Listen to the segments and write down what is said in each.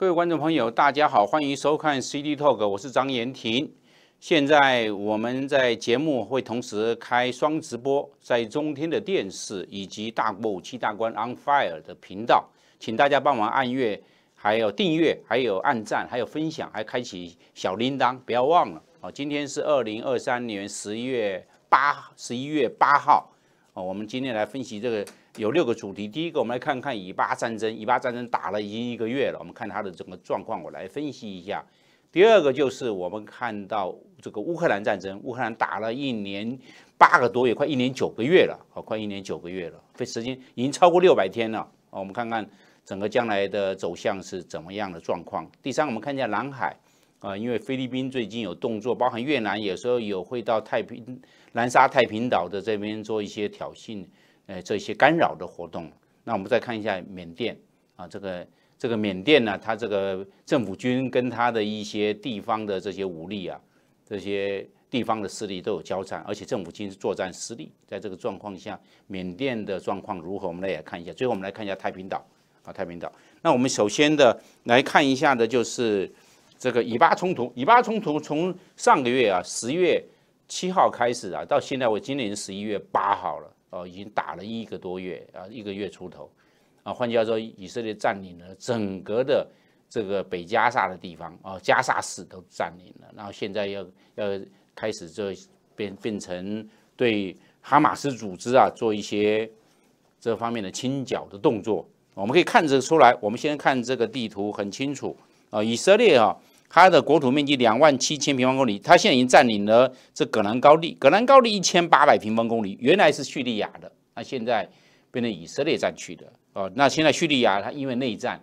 各位观众朋友，大家好，欢迎收看 CD Talk，我是张延廷。现在我们在节目会同时开双直播，在中天的电视以及大武器大观 On Fire 的频道，请大家帮忙按阅，还有订阅，还有按赞，还有分享，还开启小铃铛，不要忘了哦。今天是二零二三年十一月八十一月八号哦，我们今天来分析这个。有六个主题，第一个我们来看看以巴战争，以巴战争打了已经一个月了，我们看它的整个状况，我来分析一下。第二个就是我们看到这个乌克兰战争，乌克兰打了一年八个多月，快一年九个月了，好，快一年九个月了，费时间已经超过六百天了。我们看看整个将来的走向是怎么样的状况。第三，我们看一下南海，啊，因为菲律宾最近有动作，包含越南有时候有会到太平南沙太平岛的这边做一些挑衅。呃，这些干扰的活动，那我们再看一下缅甸啊，这个这个缅甸呢，它这个政府军跟它的一些地方的这些武力啊，这些地方的势力都有交战，而且政府军作战失利，在这个状况下，缅甸的状况如何？我们来也看一下。最后我们来看一下太平岛啊，太平岛。那我们首先的来看一下的就是这个以巴冲突，以巴冲突从上个月啊，十月七号开始啊，到现在我今年十一月八号了。哦，已经打了一个多月啊，一个月出头，啊，换句话说，以色列占领了整个的这个北加沙的地方啊，加沙市都占领了，然后现在要要开始这变变成对哈马斯组织啊做一些这方面的清剿的动作，我们可以看得出来，我们先看这个地图很清楚啊，以色列啊。它的国土面积两万七千平方公里，它现在已经占领了这戈兰高地。戈兰高地一千八百平方公里，原来是叙利亚的，那现在变成以色列占去的。哦，那现在叙利亚它因为内战，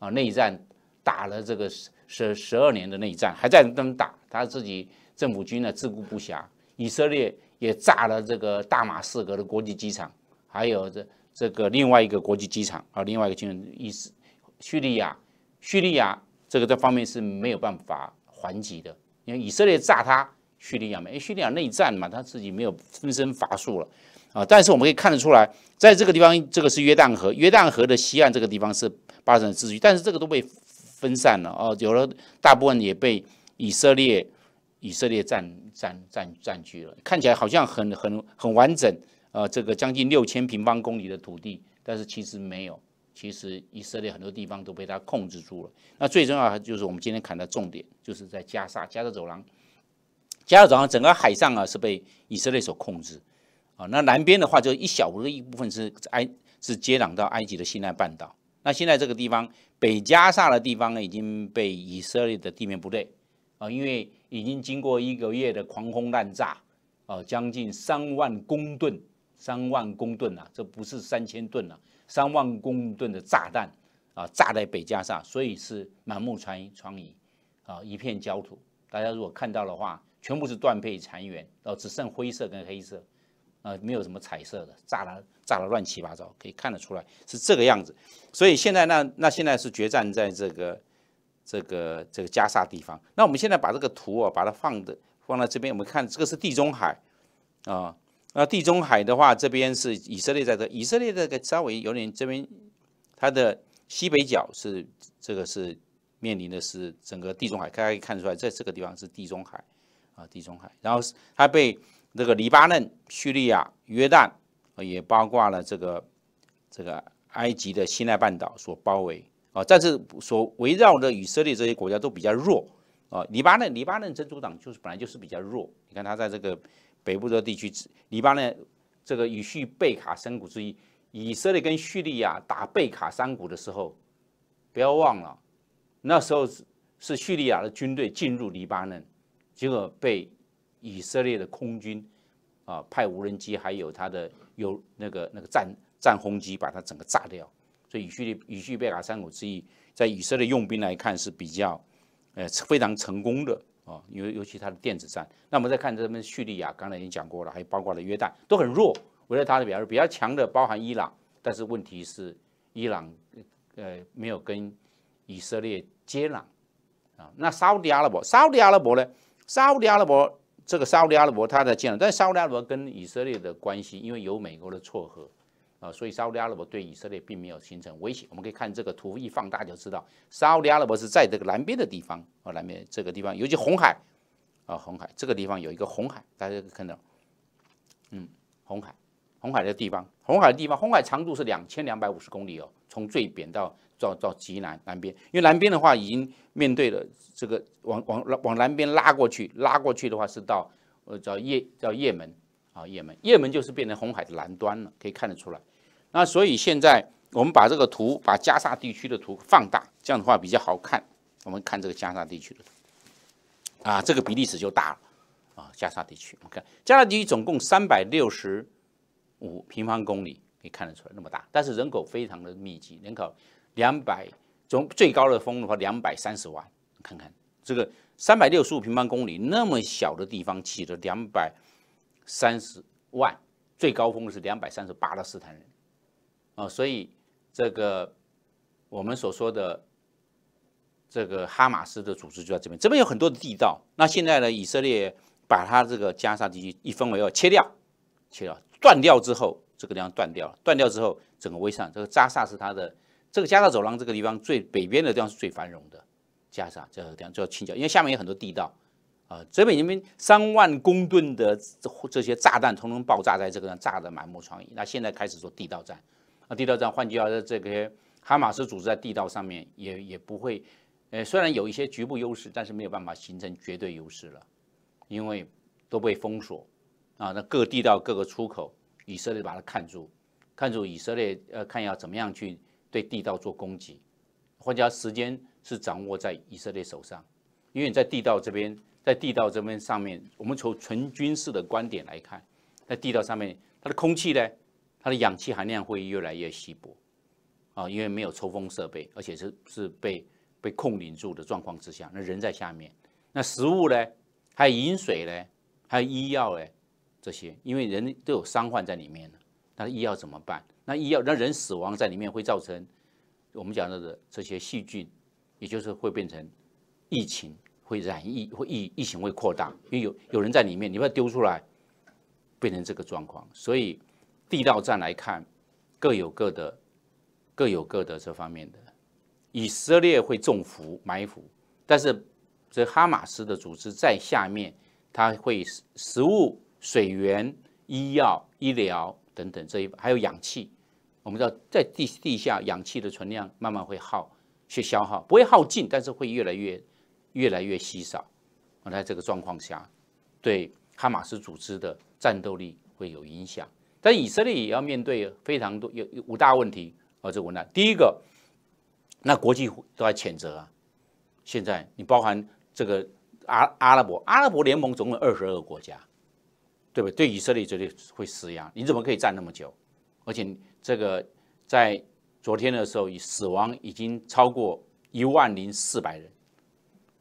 啊，内战打了这个十十十二年的内战，还在那么打？他自己政府军呢自顾不暇，以色列也炸了这个大马士革的国际机场，还有这这个另外一个国际机场，啊，另外一个军是意思，叙利亚，叙利亚。这个这方面是没有办法还击的，因为以色列炸他叙利亚嘛，叙利亚内战嘛，他自己没有分身乏术了啊。但是我们可以看得出来，在这个地方，这个是约旦河，约旦河的西岸这个地方是巴勒斯坦自治区，但是这个都被分散了啊，有了大部分也被以色列以色列占占占占据了，看起来好像很很很完整啊，这个将近六千平方公里的土地，但是其实没有。其实以色列很多地方都被它控制住了。那最重要的就是我们今天看的重点，就是在加沙加沙走廊，加沙走廊整个海上啊是被以色列所控制，啊，那南边的话就一小的一部分是埃是接壤到埃及的西南半岛。那现在这个地方北加沙的地方呢已经被以色列的地面部队啊，因为已经经过一个月的狂轰滥炸啊，将近三万公吨，三万公吨啊，这不是三千吨了。三万公吨的炸弹啊，炸在北加沙，所以是满目疮痍，疮痍啊，一片焦土。大家如果看到的话，全部是断配残垣，哦，只剩灰色跟黑色，啊，没有什么彩色的，炸了，炸了乱七八糟，可以看得出来是这个样子。所以现在那那现在是决战在这个这个这个加沙地方。那我们现在把这个图啊，把它放的放在这边，我们看这个是地中海，啊。那地中海的话，这边是以色列在这，以色列这个稍微有点这边，它的西北角是这个是面临的是整个地中海，大家可以看出来，在这个地方是地中海，啊，地中海。然后它被那个黎巴嫩、叙利亚、约旦也包括了这个这个埃及的西奈半岛所包围，啊，但是所围绕的以色列这些国家都比较弱，啊，黎巴嫩，黎巴嫩真主党就是本来就是比较弱，你看它在这个。北部的地区，黎巴嫩这个以叙贝卡山谷之一，以色列跟叙利亚打贝卡山谷的时候，不要忘了，那时候是是叙利亚的军队进入黎巴嫩，结果被以色列的空军，啊，派无人机还有他的有那个那个战战轰机把它整个炸掉。所以，以叙以叙贝卡山谷之一，在以色列用兵来看是比较，呃，非常成功的。哦，尤尤其他的电子战，那我们再看这边叙利亚，刚才已经讲过了，还有包括了约旦都很弱，围绕它的比较比较强的包含伊朗，但是问题是伊朗呃没有跟以色列接壤啊。那沙特阿拉伯，沙特阿拉伯呢？沙特阿拉伯这个沙特阿拉伯它在建，但沙特阿拉伯跟以色列的关系，因为有美国的撮合。啊，所以沙里阿拉伯对以色列并没有形成威胁。我们可以看这个图一放大就知道，沙里阿拉伯是在这个南边的地方啊，南边这个地方，尤其红海啊，红海这个地方有一个红海，大家看到，嗯，红海，红海的地方，红海的地方，红海长度是两千两百五十公里哦，从最扁到到到极南南边，因为南边的话已经面对了这个，往往往南边拉过去，拉过去的话是到呃叫叶叫叶门啊，叶门，叶门就是变成红海的南端了，可以看得出来。那所以现在我们把这个图，把加沙地区的图放大，这样的话比较好看。我们看这个加沙地区的图，啊，这个比例尺就大了啊。加沙地区，我们看加沙地区总共三百六十五平方公里，可以看得出来那么大，但是人口非常的密集，人口两百，总最高的峰的话两百三十万。看看这个三百六十五平方公里那么小的地方，挤了两百三十万，最高峰是两百三十八的斯坦人。哦，所以这个我们所说的这个哈马斯的组织就在这边，这边有很多的地道。那现在呢，以色列把它这个加沙地区一分为二，切掉，切掉，断掉之后，这个地方断掉了。断掉之后，整个威上，这个扎萨是它的这个加沙走廊这个地方最北边的地方是最繁荣的加沙，方就叫清剿，因为下面有很多地道。啊，这边你们三万公吨的这些炸弹通通爆炸在这个，炸的满目疮痍。那现在开始做地道战。那地道战，换句话说，这个哈马斯组织在地道上面也也不会，呃，虽然有一些局部优势，但是没有办法形成绝对优势了，因为都被封锁啊。那各地道各个出口，以色列把它看住，看住以色列，呃，看要怎么样去对地道做攻击，换句话时间是掌握在以色列手上。因为在地道这边，在地道这边上面，我们从纯军事的观点来看，在地道上面，它的空气呢？它的氧气含量会越来越稀薄，啊，因为没有抽风设备，而且是是被被控领住的状况之下，那人在下面，那食物呢？还有饮水呢？还有医药呢？这些，因为人都有伤患在里面呢，那医药怎么办？那医药那人死亡在里面会造成我们讲到的这些细菌，也就是会变成疫情，会染疫，会疫疫情会扩大，因为有有人在里面，你把它丢出来，变成这个状况，所以。地道战来看，各有各的，各有各的这方面的。以色列会中伏埋伏，但是这哈马斯的组织在下面，他会食物、水源、医药、医疗等等这一还有氧气。我们知道，在地地下氧气的存量慢慢会耗去消耗，不会耗尽，但是会越来越越来越稀少。我在这个状况下，对哈马斯组织的战斗力会有影响。但以色列也要面对非常多有五大问题啊，这无奈。第一个，那国际都在谴责啊。现在你包含这个阿阿拉伯阿拉伯联盟总共二十二个国家，对不对？对以色列绝对会施压。你怎么可以站那么久？而且这个在昨天的时候，死亡已经超过一万零四百人。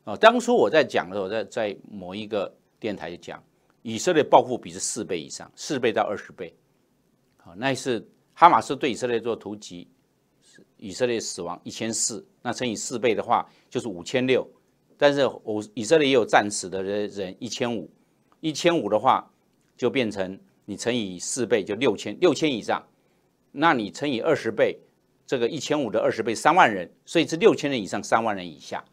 啊，当初我在讲的时候，在在某一个电台讲，以色列报复比是四倍以上，四倍到二十倍。那是哈马斯对以色列做突击，以色列死亡一千四，那乘以四倍的话就是五千六，但是我以色列也有战死的人人一千五，一千五的话就变成你乘以四倍就六千六千以上，那你乘以二十倍，这个一千五的二十倍三万人，所以是六千人以上三万人以下，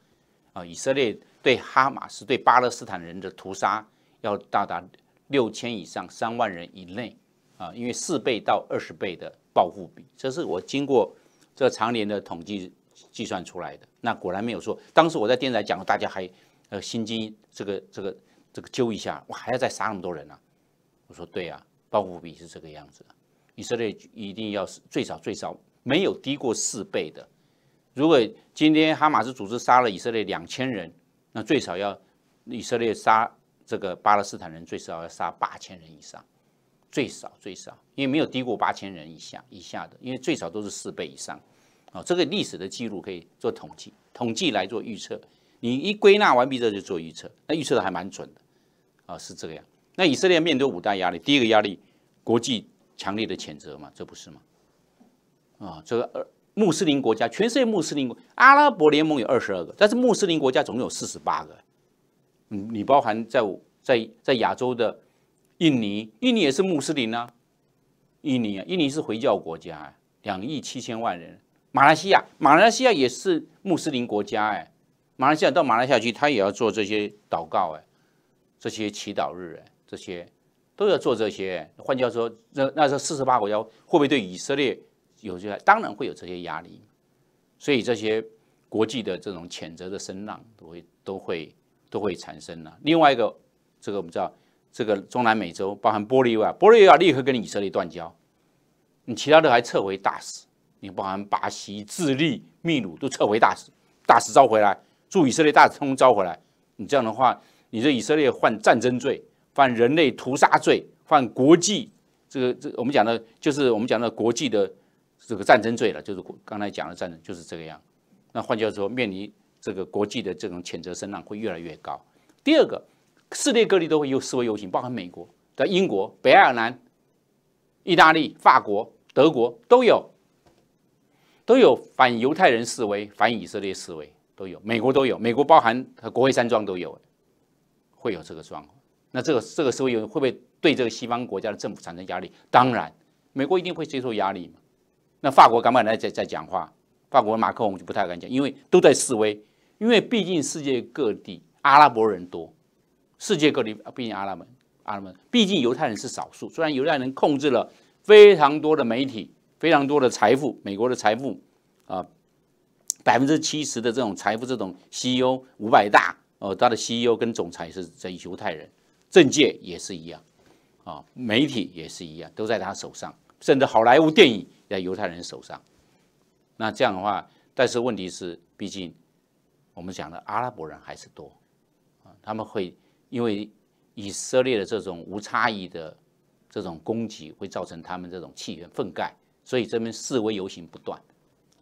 啊，以色列对哈马斯对巴勒斯坦人的屠杀要到达六千以上三万人以内。啊，因为四倍到二十倍的报复比，这是我经过这常年的统计计算出来的。那果然没有错。当时我在电视台讲，大家还呃心惊这个这个这个揪一下，哇，还要再杀那么多人呢？我说对啊，报复比是这个样子以色列一定要最少最少没有低过四倍的。如果今天哈马斯组织杀了以色列两千人，那最少要以色列杀这个巴勒斯坦人最少要杀八千人以上。最少最少，因为没有低过八千人以下以下的，因为最少都是四倍以上，啊，这个历史的记录可以做统计，统计来做预测。你一归纳完毕，这就做预测，那预测的还蛮准的，啊，是这个样。那以色列面对五大压力，第一个压力，国际强烈的谴责嘛，这不是吗？啊，这个穆斯林国家，全世界穆斯林国，阿拉伯联盟有二十二个，但是穆斯林国家总有四十八个，嗯，你包含在在在亚洲的。印尼，印尼也是穆斯林啊，印尼啊，印尼是回教国家，两亿七千万人。马来西亚，马来西亚也是穆斯林国家哎，马来西亚到马来西亚去，他也要做这些祷告哎，这些祈祷日哎，这些都要做这些。换句话说，那那候四十八国家会不会对以色列有些？当然会有这些压力，所以这些国际的这种谴责的声浪都会都会都会产生呢，另外一个，这个我们知道。这个中南美洲，包含玻利维亚，玻利维亚立刻跟以色列断交，你其他的还撤回大使，你包含巴西、智利、秘鲁都撤回大使，大使招回来，驻以色列大使通通招回来，你这样的话，你这以色列犯战争罪，犯人类屠杀罪，犯国际这个这我们讲的，就是我们讲的国际的这个战争罪了，就是刚才讲的战争就是这个样。那换句话说，面临这个国际的这种谴责声浪会越来越高。第二个。世界各地都会有示威游行，包含美国、在英国、北爱尔兰、意大利、法国、德国都有，都有反犹太人示威、反以色列示威都有。美国都有，美国包含国会山庄都有，会有这个状况。那这个这个示威会不会对这个西方国家的政府产生压力？当然，美国一定会接受压力嘛。那法国、敢不敢来再再讲话，法国马克龙就不太敢讲，因为都在示威，因为毕竟世界各地阿拉伯人多。世界各地，毕竟阿拉伯，阿拉伯，毕竟犹太人是少数。虽然犹太人控制了非常多的媒体、非常多的财富，美国的财富啊，百分之七十的这种财富，这种 CEO 五百大哦，他的 CEO 跟总裁是在犹太人政界也是一样啊，媒体也是一样，都在他手上。甚至好莱坞电影在犹太人手上。那这样的话，但是问题是，毕竟我们讲的阿拉伯人还是多啊，他们会。因为以色列的这种无差异的这种攻击，会造成他们这种气源覆盖，所以这边示威游行不断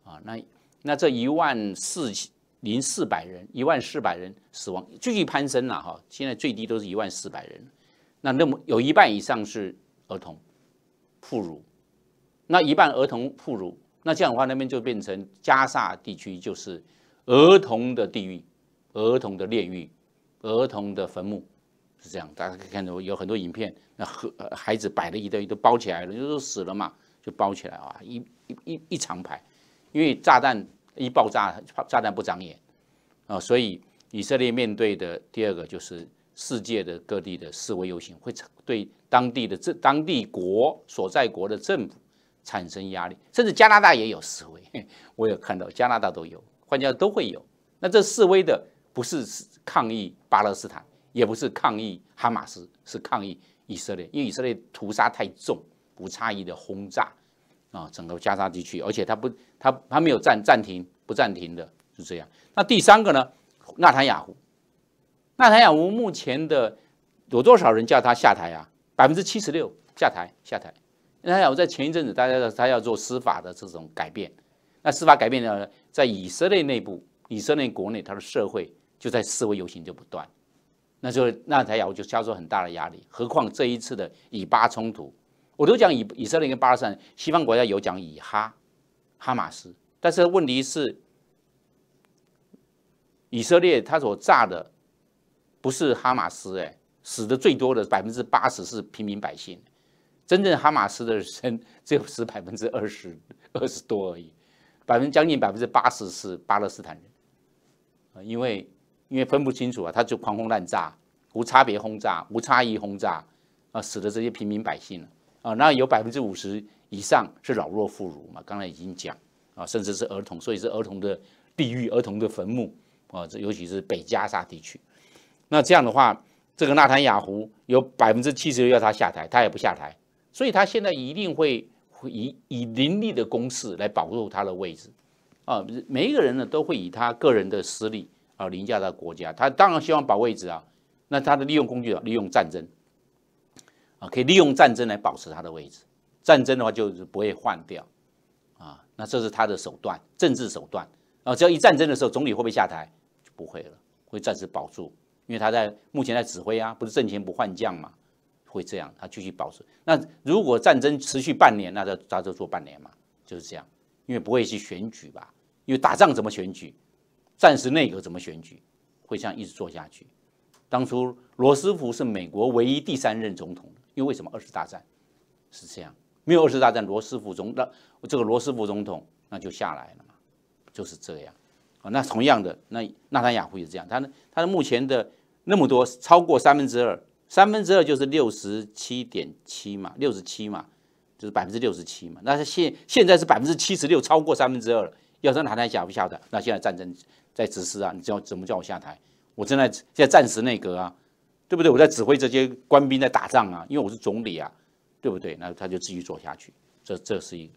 啊。那那这一万四零四百人，一万四百人死亡，继续攀升了哈。现在最低都是一万四百人，那那么有一半以上是儿童、妇孺。那一半儿童、妇孺，那这样的话，那边就变成加沙地区就是儿童的地狱，儿童的炼狱。儿童的坟墓是这样，大家可以看到有很多影片，那和孩子摆了一堆都包起来了，就是死了嘛，就包起来啊，一一一一长排，因为炸弹一爆炸，炸弹不长眼啊，所以以色列面对的第二个就是世界的各地的示威游行，会对当地的这当地国所在国的政府产生压力，甚至加拿大也有示威，我也看到加拿大都有，国家都会有，那这示威的。不是抗议巴勒斯坦，也不是抗议哈马斯，是抗议以色列，因为以色列屠杀太重，无差异的轰炸啊，整个加沙地区，而且他不，他他没有暂暂停，不暂停的是这样。那第三个呢？纳坦雅胡，纳坦雅胡目前的有多少人叫他下台啊？百分之七十六下台下台。纳坦雅胡在前一阵子，大家他要做司法的这种改变，那司法改变呢，在以色列内部，以色列国内他的社会。就在示威游行就不断，那时候那台压就遭受很大的压力。何况这一次的以巴冲突，我都讲以以色列跟巴勒斯坦，西方国家有讲以哈，哈马斯。但是问题是，以色列他所炸的不是哈马斯，哎，死的最多的百分之八十是平民百姓，真正哈马斯的人只有死百分之二十，二十多而已，百分将近百分之八十是巴勒斯坦人，啊，因为。因为分不清楚啊，他就狂轰滥炸，无差别轰炸，无差异轰炸，啊，使得这些平民百姓啊，那有百分之五十以上是老弱妇孺嘛，刚才已经讲啊，甚至是儿童，所以是儿童的地狱，儿童的坟墓啊，这尤其是北加沙地区。那这样的话，这个纳坦雅胡有百分之七十要他下台，他也不下台，所以他现在一定会以以凌厉的攻势来保住他的位置啊，每一个人呢都会以他个人的私利。要凌驾到国家，他当然希望保位置啊。那他的利用工具啊，利用战争啊，可以利用战争来保持他的位置。战争的话，就是不会换掉啊。那这是他的手段，政治手段啊。只要一战争的时候，总理会不会下台？就不会了，会暂时保住，因为他在目前在指挥啊，不是挣钱不换将嘛，会这样，他继续保持。那如果战争持续半年，那他他就做半年嘛，就是这样，因为不会去选举吧？因为打仗怎么选举？暂时内阁怎么选举？会这样一直做下去？当初罗斯福是美国唯一第三任总统，因为为什么二次大战是这样？没有二次大战，罗斯福总那这个罗斯福总统那就下来了嘛，就是这样啊。那同样的，那纳达雅夫也是这样，他呢他的目前的那么多超过三分之二，三分之二就是六十七点七嘛，六十七嘛，就是百分之六十七嘛。那是现现在是百分之七十六，超过三分之二了。要是台台下不下得？那现在战争在实施啊！你叫怎么叫我下台？我正在现在暂时内阁啊，对不对？我在指挥这些官兵在打仗啊，因为我是总理啊，对不对？那他就继续做下去。这，这是一。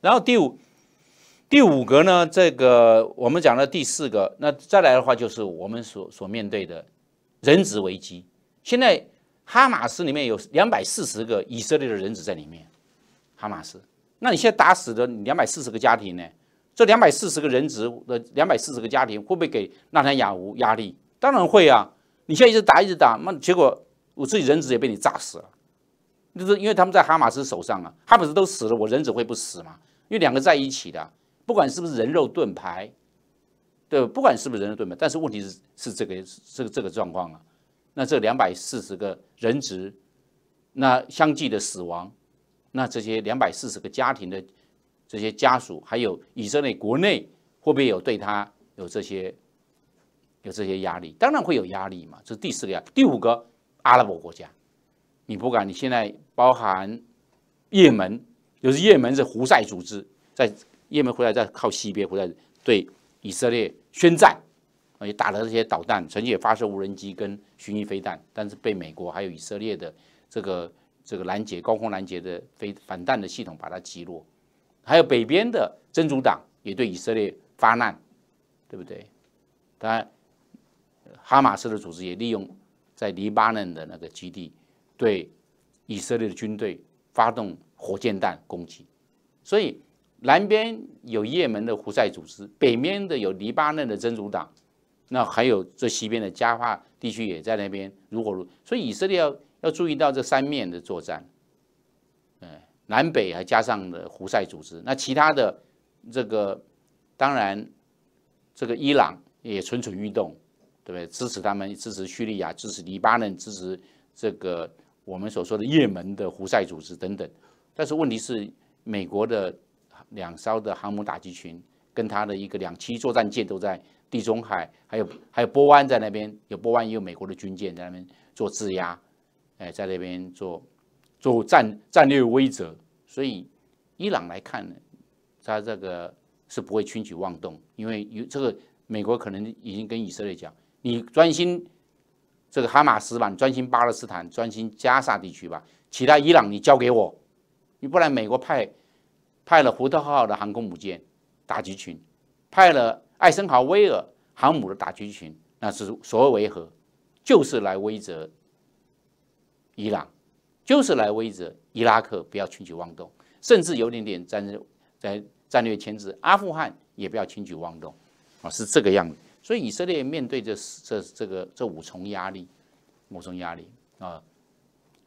然后第五，第五个呢？这个我们讲了第四个，那再来的话就是我们所所面对的人质危机。现在哈马斯里面有两百四十个以色列的人质在里面，哈马斯。那你现在打死的两百四十个家庭呢？这两百四十个人质的两百四十个家庭会不会给纳坦雅胡压力？当然会啊！你现在一直打一直打，那结果我自己人质也被你炸死了。就是因为他们在哈马斯手上啊，哈马斯都死了，我人质会不死吗？因为两个在一起的，不管是不是人肉盾牌，对，不管是不是人肉盾牌，但是问题是是这个这个这个状况啊。那这两百四十个人质那相继的死亡，那这些两百四十个家庭的。这些家属，还有以色列国内会不会有对他有这些有这些压力？当然会有压力嘛。这是第四个啊，第五个阿拉伯国家，你不管，你现在包含也门，就是也门是胡塞组织在也门回来，在靠西边回来对以色列宣战，而且打了这些导弹，曾经也发射无人机跟巡弋飞弹，但是被美国还有以色列的这个这个拦截高空拦截的飞反弹的系统把它击落。还有北边的真主党也对以色列发难，对不对？当然，哈马斯的组织也利用在黎巴嫩的那个基地对以色列的军队发动火箭弹攻击。所以南边有也门的胡塞组织，北边的有黎巴嫩的真主党，那还有这西边的加法地区也在那边如火如。所以以色列要要注意到这三面的作战。南北还加上了胡塞组织，那其他的这个当然这个伊朗也蠢蠢欲动，对不对？支持他们，支持叙利亚，支持黎巴嫩，支持这个我们所说的也门的胡塞组织等等。但是问题是，美国的两艘的航母打击群跟他的一个两栖作战舰都在地中海，还有还有波湾在那边，有波湾也有美国的军舰在那边做质押，哎，在那边做。做战战略威慑，所以伊朗来看呢，他这个是不会轻举妄动，因为有这个美国可能已经跟以色列讲，你专心这个哈马斯吧，你专心巴勒斯坦，专心加沙地区吧，其他伊朗你交给我，你不然美国派派了福特号的航空母舰打击群，派了艾森豪威尔航母的打击群，那是所谓维和，就是来威慑伊朗。就是来威着伊拉克，不要轻举妄动，甚至有点点战略在战略牵制阿富汗，也不要轻举妄动，啊，是这个样子。所以以色列面对这这这个这五重压力，五重压力啊，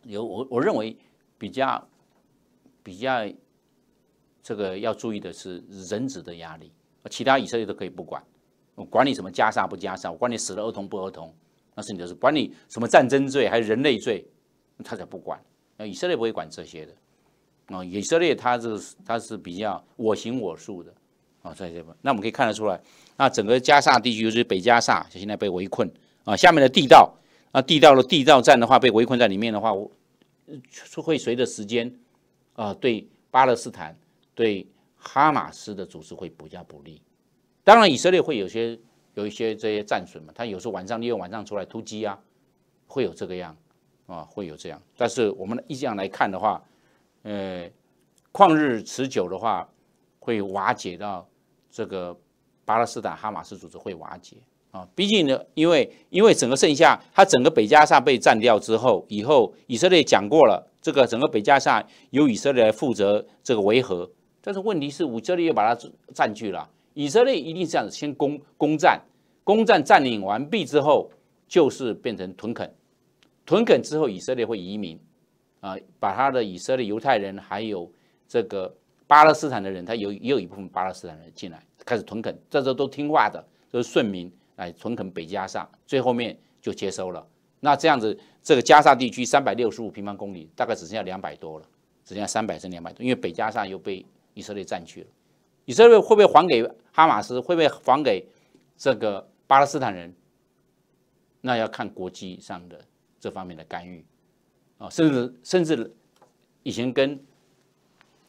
有我我认为比较比较这个要注意的是人质的压力，其他以色列都可以不管。我管你什么加沙不加沙，我管你死了儿童不儿童，那是你的事。管你什么战争罪还是人类罪，他才不管。以色列不会管这些的，啊，以色列他是他是比较我行我素的，啊，在这边，那我们可以看得出来，那整个加沙地区，尤其是北加沙，就现在被围困啊，下面的地道啊，地道的地道战的话，被围困在里面的话，我会随着时间啊，对巴勒斯坦、对哈马斯的组织会比较不利。当然，以色列会有些有一些这些战损嘛，他有时候晚上利用晚上出来突击啊，会有这个样。啊，会有这样，但是我们依这样来看的话，呃，旷日持久的话，会瓦解到这个巴勒斯坦哈马斯组织会瓦解啊。毕竟呢，因为因为整个剩下他整个北加沙被占掉之后，以后以色列讲过了，这个整个北加沙由以色列来负责这个维和。但是问题是，以色列又把它占据了，以色列一定是这样子，先攻攻占，攻占占领完毕之后，就是变成屯垦。屯垦之后，以色列会移民，啊，把他的以色列犹太人，还有这个巴勒斯坦的人，他有也有一部分巴勒斯坦人进来开始屯垦，这时候都听话的，都是顺民来屯垦北加沙，最后面就接收了。那这样子，这个加沙地区三百六十五平方公里，大概只剩下两百多了，只剩下三百剩两百多，因为北加沙又被以色列占去了。以色列会不会还给哈马斯？会不会还给这个巴勒斯坦人？那要看国际上的。这方面的干预，啊，甚至甚至以前跟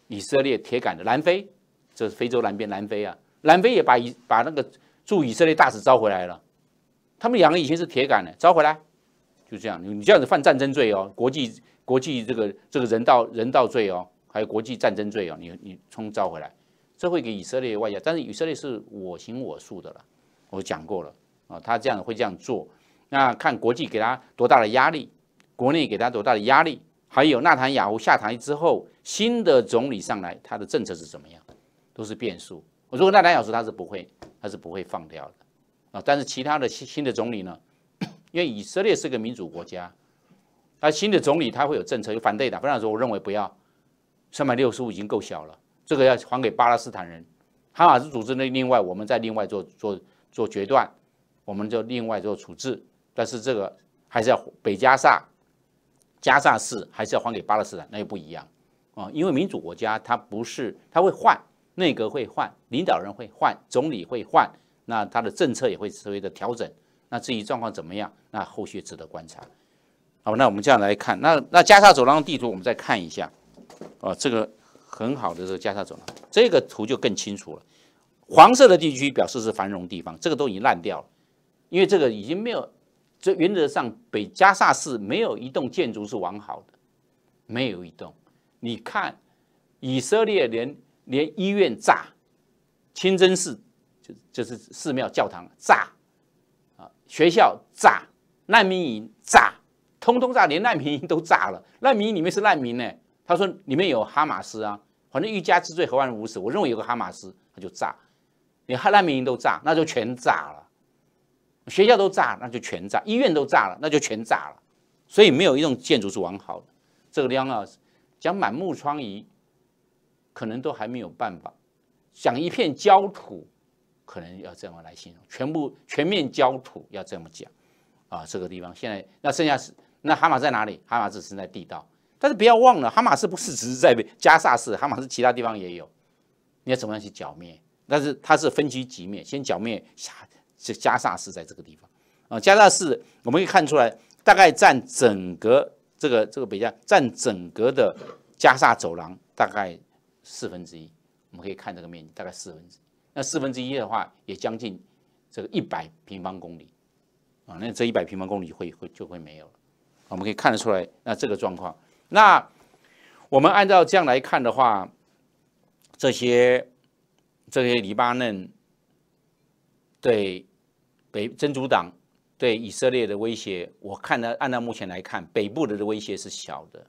以色列铁杆的南非，这是非洲南边南非啊，南非也把以把那个驻以色列大使招回来了，他们两个以前是铁杆的，招回来，就这样，你这样子犯战争罪哦，国际国际这个这个人道人道罪哦，还有国际战争罪哦，你你冲招回来，这会给以色列外交，但是以色列是我行我素的了，我讲过了啊，他这样会这样做。那看国际给他多大的压力，国内给他多大的压力，还有纳坦雅胡下台之后，新的总理上来，他的政策是怎么样，都是变数。如果纳坦雅胡他是不会，他是不会放掉的啊。但是其他的新的总理呢，因为以色列是个民主国家，他新的总理他会有政策，有反对的。不然说，我认为不要三百六十五已经够小了，这个要还给巴勒斯坦人。哈马斯组织那另外我们再另外做做做决断，我们就另外做处置。但是这个还是要北加萨，加萨市还是要还给巴勒斯坦，那又不一样啊。因为民主国家，它不是它会换内阁会换领导人会换总理会换，那它的政策也会稍微的调整。那至于状况怎么样，那后续值得观察。好，那我们这样来看，那那加沙走廊地图我们再看一下。哦，这个很好的这个加沙走廊，这个图就更清楚了。黄色的地区表示是繁荣地方，这个都已经烂掉了，因为这个已经没有。这原则上，北加萨市没有一栋建筑是完好的，没有一栋。你看，以色列连连医院炸，清真寺就就是寺庙教堂炸，啊，学校炸，难民营炸，通通炸，连难民营都炸了。难民营里面是难民呢，他说里面有哈马斯啊，反正欲加之罪何患无辞。我认为有个哈马斯，他就炸，连哈难民营都炸，那就全炸了。学校都炸，那就全炸；医院都炸了，那就全炸了。所以没有一栋建筑是完好的。这个地方啊，讲满目疮痍，可能都还没有办法。讲一片焦土，可能要这么来形容，全部全面焦土要这么讲啊。这个地方现在，那剩下是那哈马在哪里？哈马只是在地道，但是不要忘了，哈马斯不是只是在加萨市，哈马斯其他地方也有。你要怎么样去剿灭？但是它是分区剿灭，先剿灭下。加萨市在这个地方啊，加萨市我们可以看出来，大概占整个这个这个北加占整个的加萨走廊大概四分之一，我们可以看这个面积大概四分之，那四分之一的话也将近这个一百平方公里啊，那这一百平方公里会会就会没有了，我们可以看得出来那这个状况，那我们按照这样来看的话，这些这些黎巴嫩对。北真主党对以色列的威胁，我看了，按照目前来看，北部的威胁是小的，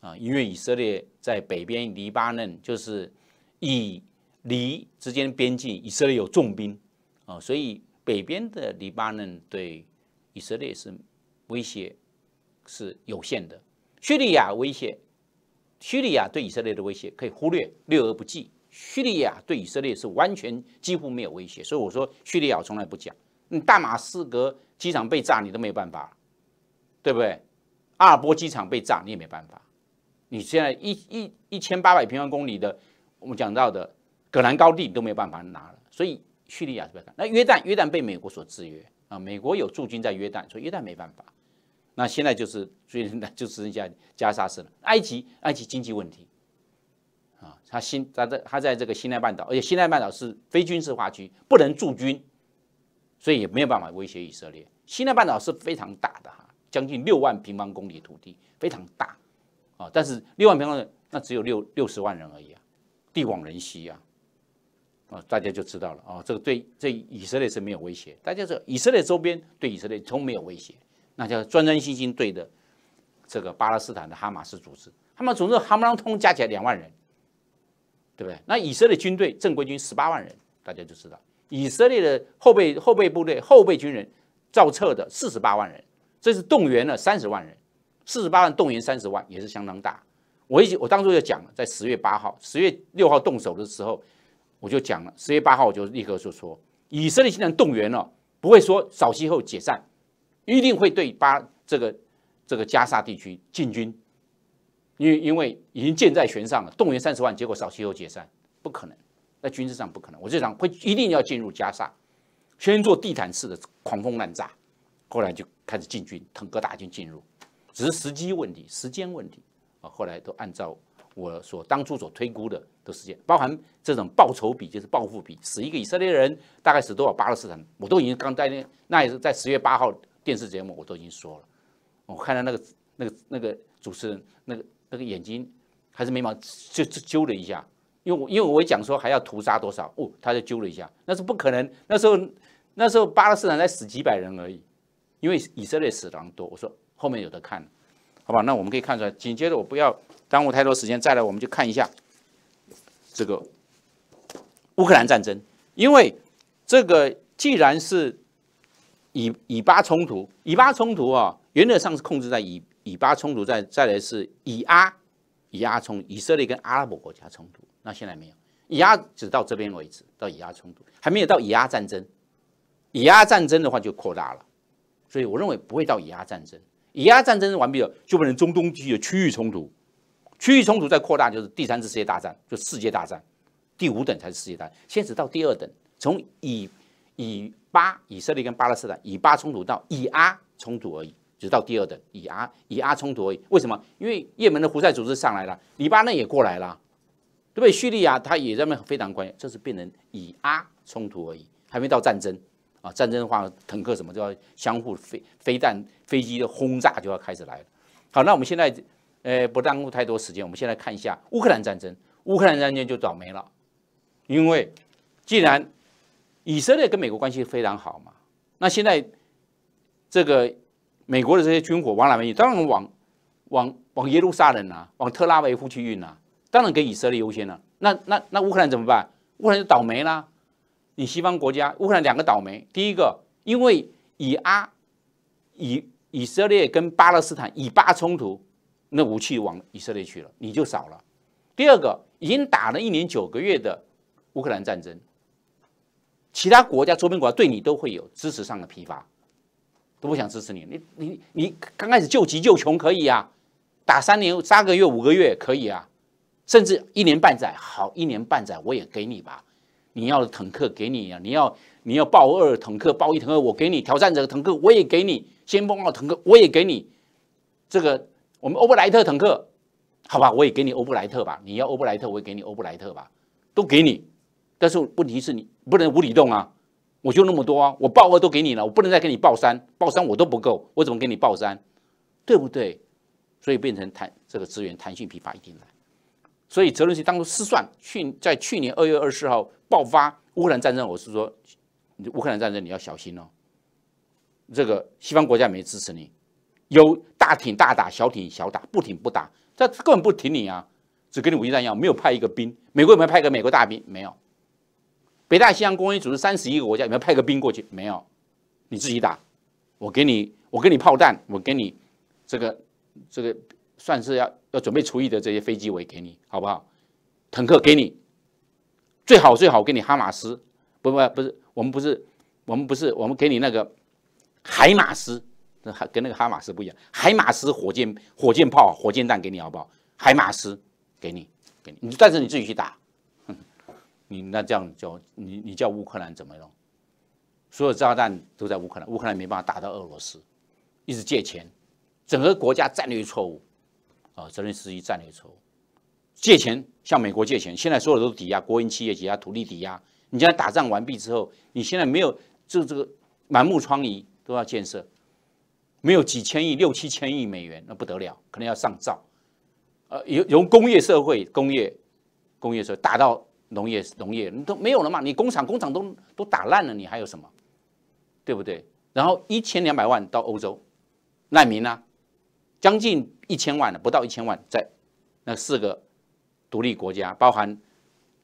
啊，因为以色列在北边黎巴嫩就是以黎之间边境，以色列有重兵，啊，所以北边的黎巴嫩对以色列是威胁是有限的。叙利亚威胁，叙利亚对以色列的威胁可以忽略，略而不计。叙利亚对以色列是完全几乎没有威胁，所以我说叙利亚从来不讲。你大马士革机场被炸，你都没有办法，对不对？阿尔波机场被炸，你也没办法。你现在一一一千八百平方公里的，我们讲到的戈兰高地，你都没有办法拿了。所以叙利亚是不要干。那约旦，约旦被美国所制约啊，美国有驻军在约旦，所以约旦没办法。那现在就是，所以那就是人家加沙市了。埃及，埃及经济问题啊，他新他在他在这个西奈半岛，而且西奈半岛是非军事化区，不能驻军。所以也没有办法威胁以色列。西奈半岛是非常大的哈，将近六万平方公里土地，非常大啊。但是六万平方那只有六六十万人而已啊，地广人稀呀啊，大家就知道了啊。这个对这以色列是没有威胁。大家说以色列周边对以色列从没有威胁，那叫专专心心对的这个巴勒斯坦的哈马斯组织，他们组织哈马斯通加起来两万人，对不对？那以色列军队正规军十八万人，大家就知道。以色列的后备后备部队、后备军人，造册的四十八万人，这是动员了三十万人，四十八万动员三十万也是相当大。我一我当初就讲了，在十月八号、十月六号动手的时候，我就讲了，十月八号我就立刻就说，以色列现在动员了，不会说少期后解散，一定会对巴这个这个加沙地区进军，因为因为已经箭在弦上了，动员三十万，结果少期后解散不可能。在军事上不可能，我这场会一定要进入加沙，先做地毯式的狂轰滥炸，后来就开始进军，腾格大军进入，只是时机问题、时间问题啊。后来都按照我所当初所推估的的时间，包含这种报仇比就是报复比，死一个以色列人大概死多少巴勒斯坦，我都已经刚在那那也是在十月八号电视节目我都已经说了，我看到那个那个那个主持人那个那个眼睛还是眉毛就揪了一下。因为，因为我一讲说还要屠杀多少，哦，他就揪了一下，那是不可能。那时候，那时候巴勒斯坦才死几百人而已，因为以色列死亡多。我说后面有的看，好吧？那我们可以看出来。紧接着，我不要耽误太多时间，再来我们就看一下这个乌克兰战争，因为这个既然是以以巴冲突，以巴冲突啊，原则上是控制在以以巴冲突，再再来是以阿以阿冲，以色列跟阿拉伯国家冲突。那现在没有，以阿只到这边为止，到以阿冲突还没有到以阿战争，以阿战争的话就扩大了，所以我认为不会到以阿战争。以阿战争完毕了，就变成中东地区的区域冲突，区域冲突再扩大就是第三次世界大战，就世界大战，第五等才是世界大战，现在只到第二等。从以以巴以色列跟巴勒斯坦以巴冲突到以阿冲突而已，只到第二等以阿以阿冲突而已。为什么？因为也门的胡塞组织上来了，黎巴嫩也过来了。因为叙利亚它也在那非常关键，这是变成以阿冲突而已，还没到战争啊！战争的话，坦克什么就要相互飞飞弹、飞机的轰炸就要开始来了。好，那我们现在，呃，不耽误太多时间，我们先来看一下乌克兰战争。乌克兰战争就倒霉了，因为既然以色列跟美国关系非常好嘛，那现在这个美国的这些军火往哪边运？当然往，往往耶路撒冷啊，往特拉维夫去运啊。当然给以色列优先了，那那那乌克兰怎么办？乌克兰就倒霉啦。你西方国家，乌克兰两个倒霉：第一个，因为以阿以以色列跟巴勒斯坦以巴冲突，那武器往以色列去了，你就少了；第二个，已经打了一年九个月的乌克兰战争，其他国家周边国家对你都会有支持上的疲乏，都不想支持你。你你你刚开始救急救穷可以啊，打三年三个月五个月可以啊。甚至一年半载，好，一年半载我也给你吧。你要坦克给你呀，你要你要豹二坦克、豹一坦克，我给你挑战者坦克我也给你先锋号坦克我也给你。这个我们欧布莱特坦克，好吧，我也给你欧布莱特吧。你要欧布莱特我也给你欧布莱特吧，都给你。但是问题是你不能无底洞啊，我就那么多啊，我豹二都给你了，我不能再给你豹三，豹三我都不够，我怎么给你豹三？对不对？所以变成弹这个资源弹性批发一定来。所以泽伦斯基当初失算，去在去年二月二十号爆发乌克兰战争，我是说，乌克兰战争你要小心哦。这个西方国家没支持你，有大挺大打，小挺小打，不挺不打，这根本不挺你啊，只给你武器弹药，没有派一个兵。美国有没有派个美国大兵？没有。北大西洋公约组织三十一个国家有没有派个兵过去？没有。你自己打，我给你，我给你炮弹，我给你这个这个。算是要要准备出击的这些飞机，我也给你，好不好？坦克给你，最好最好给你哈马斯，不不不是，我们不是我们不是我们给你那个海马斯，那跟那个哈马斯不一样，海马斯火箭火箭炮火箭弹给你，好不好？海马斯给你给你，但是你自己去打，你那这样叫你你叫乌克兰怎么弄？所有炸弹都在乌克兰，乌克兰没办法打到俄罗斯，一直借钱，整个国家战略错误。啊，泽连斯基战略错误，借钱向美国借钱，现在所有的都是抵押国营企业抵押土地抵押。你现在打仗完毕之后，你现在没有这这个满目疮痍都要建设，没有几千亿六七千亿美元那不得了，可能要上灶，呃，由由工业社会工业工业社会打到农业农业你都没有了嘛，你工厂工厂都都打烂了，你还有什么，对不对？然后一千两百万到欧洲，难民呢？将近一千万了，不到一千万，在那四个独立国家，包含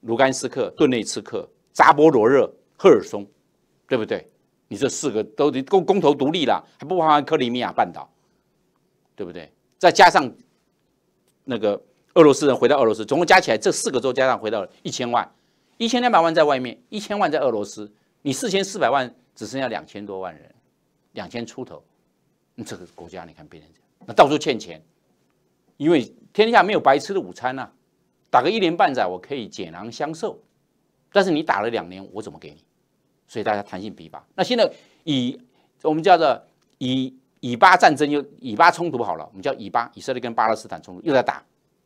卢甘斯克、顿内茨克、扎波罗热、赫尔松，对不对？你这四个都公公投独立了，还不包含克里米亚半岛，对不对？再加上那个俄罗斯人回到俄罗斯，总共加起来这四个州加上回到一千万，一千两百万在外面，一千万在俄罗斯，你四千四百万只剩下两千多万人，两千出头，你这个国家，你看变成这样。那到处欠钱，因为天下没有白吃的午餐呐。打个一年半载，我可以解囊相授，但是你打了两年，我怎么给你？所以大家弹性比吧。那现在以我们叫做以以巴战争又以巴冲突好了，我们叫以巴以色列跟巴勒斯坦冲突又在打，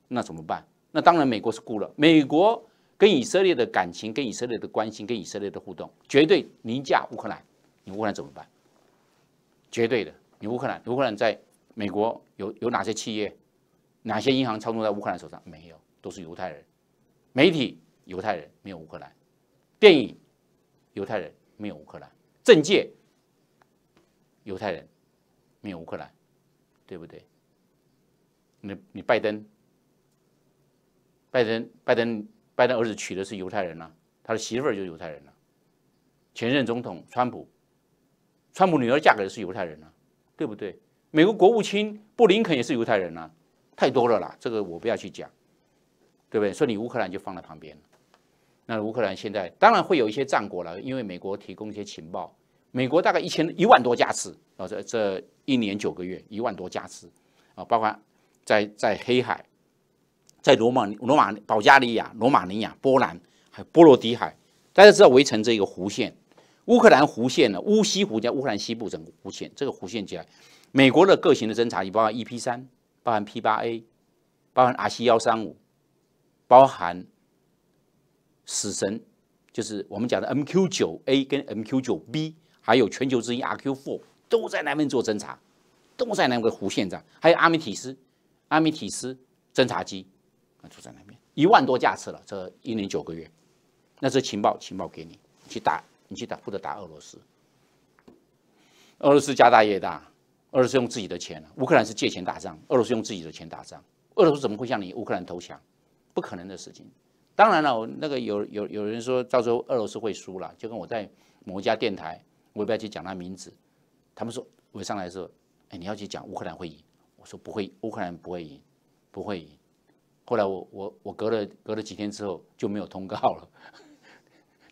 那怎么办？那当然美国是孤了。美国跟以色列的感情、跟以色列的关心、跟以色列的互动，绝对凌驾乌克兰。你乌克兰怎么办？绝对的，你乌克兰，乌克兰在。美国有有哪些企业、哪些银行操纵在乌克兰手上？没有，都是犹太人。媒体犹太人没有乌克兰，电影犹太人没有乌克兰，政界犹太人没有乌克兰，对不对？你你拜登，拜登拜登拜登儿子娶的是犹太人了，他的媳妇儿就是犹太人了。前任总统川普，川普女儿嫁给的是犹太人了，对不对？美国国务卿布林肯也是犹太人啊，太多了啦！这个我不要去讲，对不对？所以你乌克兰就放在旁边那乌克兰现在当然会有一些战果了，因为美国提供一些情报。美国大概一千一万多架次啊，这这一年九个月一万多架次啊，包括在在黑海、在罗马罗马保加利亚、罗马尼亚、波兰，还有波罗的海。大家知道围成这个弧线，乌克兰弧线呢，乌西湖叫乌克兰西部整个弧线，这个弧线起来。美国的各型的侦察，机，包含 EP 三，包含 P 八 A，包含 R C 幺三五，包含死神，就是我们讲的 M Q 九 A 跟 M Q 九 B，还有全球之一 R Q four，都在那边做侦察，都在那个弧线上，还有阿米体斯，阿米体斯侦察机，啊，就在那边一万多架次了，这一年九个月，那这情报，情报给你去打，你去打或者打俄罗斯，俄罗斯家大业大。俄罗斯用自己的钱，乌克兰是借钱打仗，俄罗斯用自己的钱打仗。俄罗斯怎么会向你乌克兰投降？不可能的事情。当然了，那个有有有人说到时候俄罗斯会输了，就跟我在某一家电台，我也不要去讲他名字。他们说我上来的时候，哎，你要去讲乌克兰会赢。我说不会，乌克兰不会赢，不会赢。后来我我我隔了隔了几天之后就没有通告了，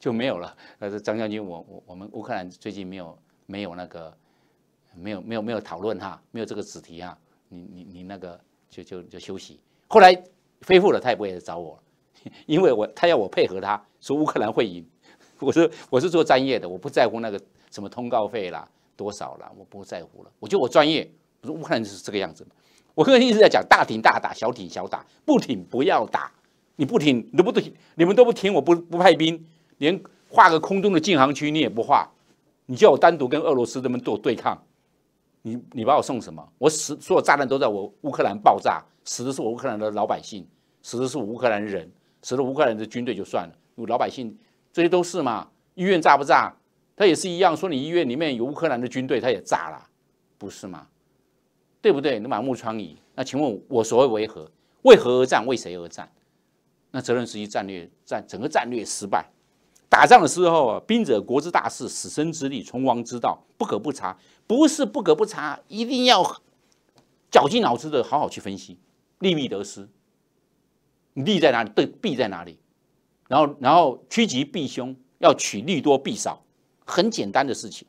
就没有了。是张将军，我我我们乌克兰最近没有没有那个。没有没有没有讨论哈，没有这个主题啊，你你你那个就就就休息。后来恢复了，他也不会来找我，因为我他要我配合他说乌克兰会赢，我说我是做专业的，我不在乎那个什么通告费啦多少啦，我不在乎了。我觉得我专业，我说乌克兰就是这个样子。我刚才一直在讲大挺大打，小挺小打，不挺不要打，你不挺你都不挺，你们都不听，我不不派兵，连画个空中的禁航区你也不画，你叫我单独跟俄罗斯他们做对抗。你你把我送什么？我死所有炸弹都在我乌克兰爆炸，死的是我乌克兰的老百姓，死的是乌克兰人，死了乌克兰的军队就算了，有老百姓这些都是嘛？医院炸不炸？他也是一样，说你医院里面有乌克兰的军队，他也炸了，不是吗？对不对？你满目疮痍，那请问我所谓为何？为何而战？为谁而战？那责任时期战略战整个战略失败，打仗的时候啊，兵者国之大事，死生之力，存亡之道，不可不察。不是不可不查，一定要绞尽脑汁的好好去分析利弊得失，利在哪里？对弊在哪里？然后，然后趋吉避凶，要取利多弊少，很简单的事情。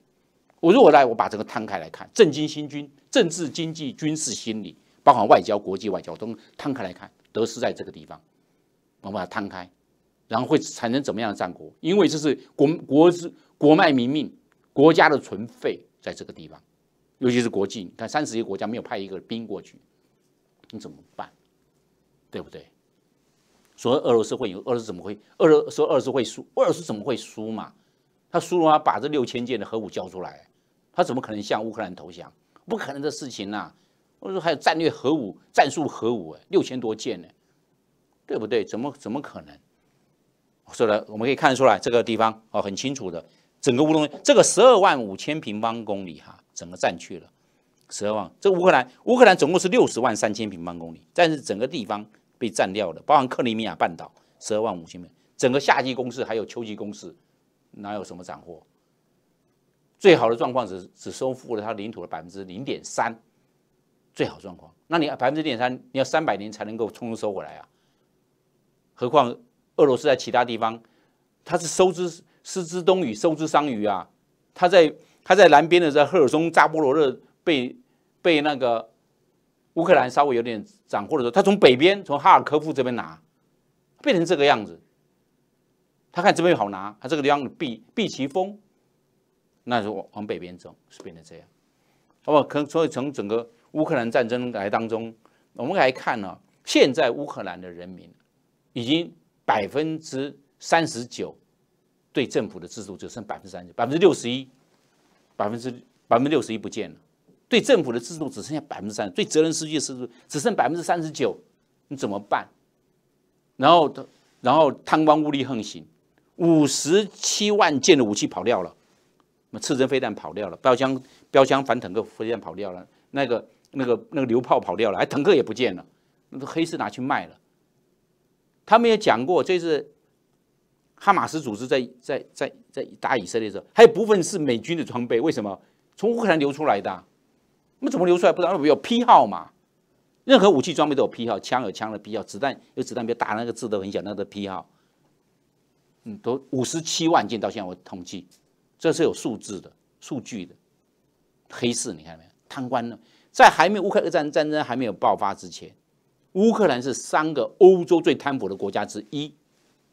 我如果来，我把这个摊开来看，政经、新军、政治、经济、军事、心理，包括外交、国际外交，都摊开来看，得失在这个地方。我把它摊开，然后会产生怎么样的战果？因为这是国国之国脉民命，国家的存废。在这个地方，尤其是国际，你看三十一个国家没有派一个兵过去，你怎么办？对不对？所以俄罗斯会赢，俄罗斯怎么会？俄斯俄罗斯会输，俄罗斯怎么会输嘛？他输了他把这六千件的核武交出来，他怎么可能向乌克兰投降？不可能的事情呐！我说还有战略核武、战术核武，哎，六千多件呢，对不对？怎么怎么可能？我说的，我们可以看得出来，这个地方哦，很清楚的。整个乌东，这个十二万五千平方公里哈，整个占去了，十二万。这乌克兰，乌克兰总共是六十万三千平方公里，但是整个地方被占掉了，包含克里米亚半岛，十二万五千整个夏季攻势还有秋季攻势，哪有什么斩获？最好的状况只只收复了它领土的百分之零点三，最好状况。那你百分之零点三，你要三百年才能够重新收回来啊！何况俄罗斯在其他地方，它是收支。失之东隅，收之桑榆啊！他在他在南边的在赫尔松、扎波罗热被被那个乌克兰稍微有点掌握的时候，他从北边从哈尔科夫这边拿，变成这个样子。他看这边好拿，他这个地方避避其锋，那就往往北边走，是变成这样。那么可所以从整个乌克兰战争来当中，我们来看呢，现在乌克兰的人民已经百分之三十九。对政府的制度只剩百分之三十，百分之六十一，百分之百分之六十一不见了。对政府的制度只剩下百分之三，对责任机的制度只剩百分之三十九，你怎么办？然后，然后贪官污吏横行，五十七万件的武器跑掉了，那刺针飞弹跑掉了，标枪标枪反坦克飞弹跑掉了，那个那个那个榴炮跑掉了，哎，坦克也不见了，那都黑市拿去卖了。他们也讲过，这次。哈马斯组织在在在在打以色列的时候，还有部分是美军的装备。为什么从乌克兰流出来的？那怎么流出来？不知道。有批号嘛？任何武器装备都有批号，枪有枪的批号，子弹有子弹别打那个字都很小，那个批号。嗯，都五十七万件，到现在我统计，这是有数字的、数据的黑市。你看到没有？贪官呢？在还没有乌克兰战战争还没有爆发之前，乌克兰是三个欧洲最贪腐的国家之一。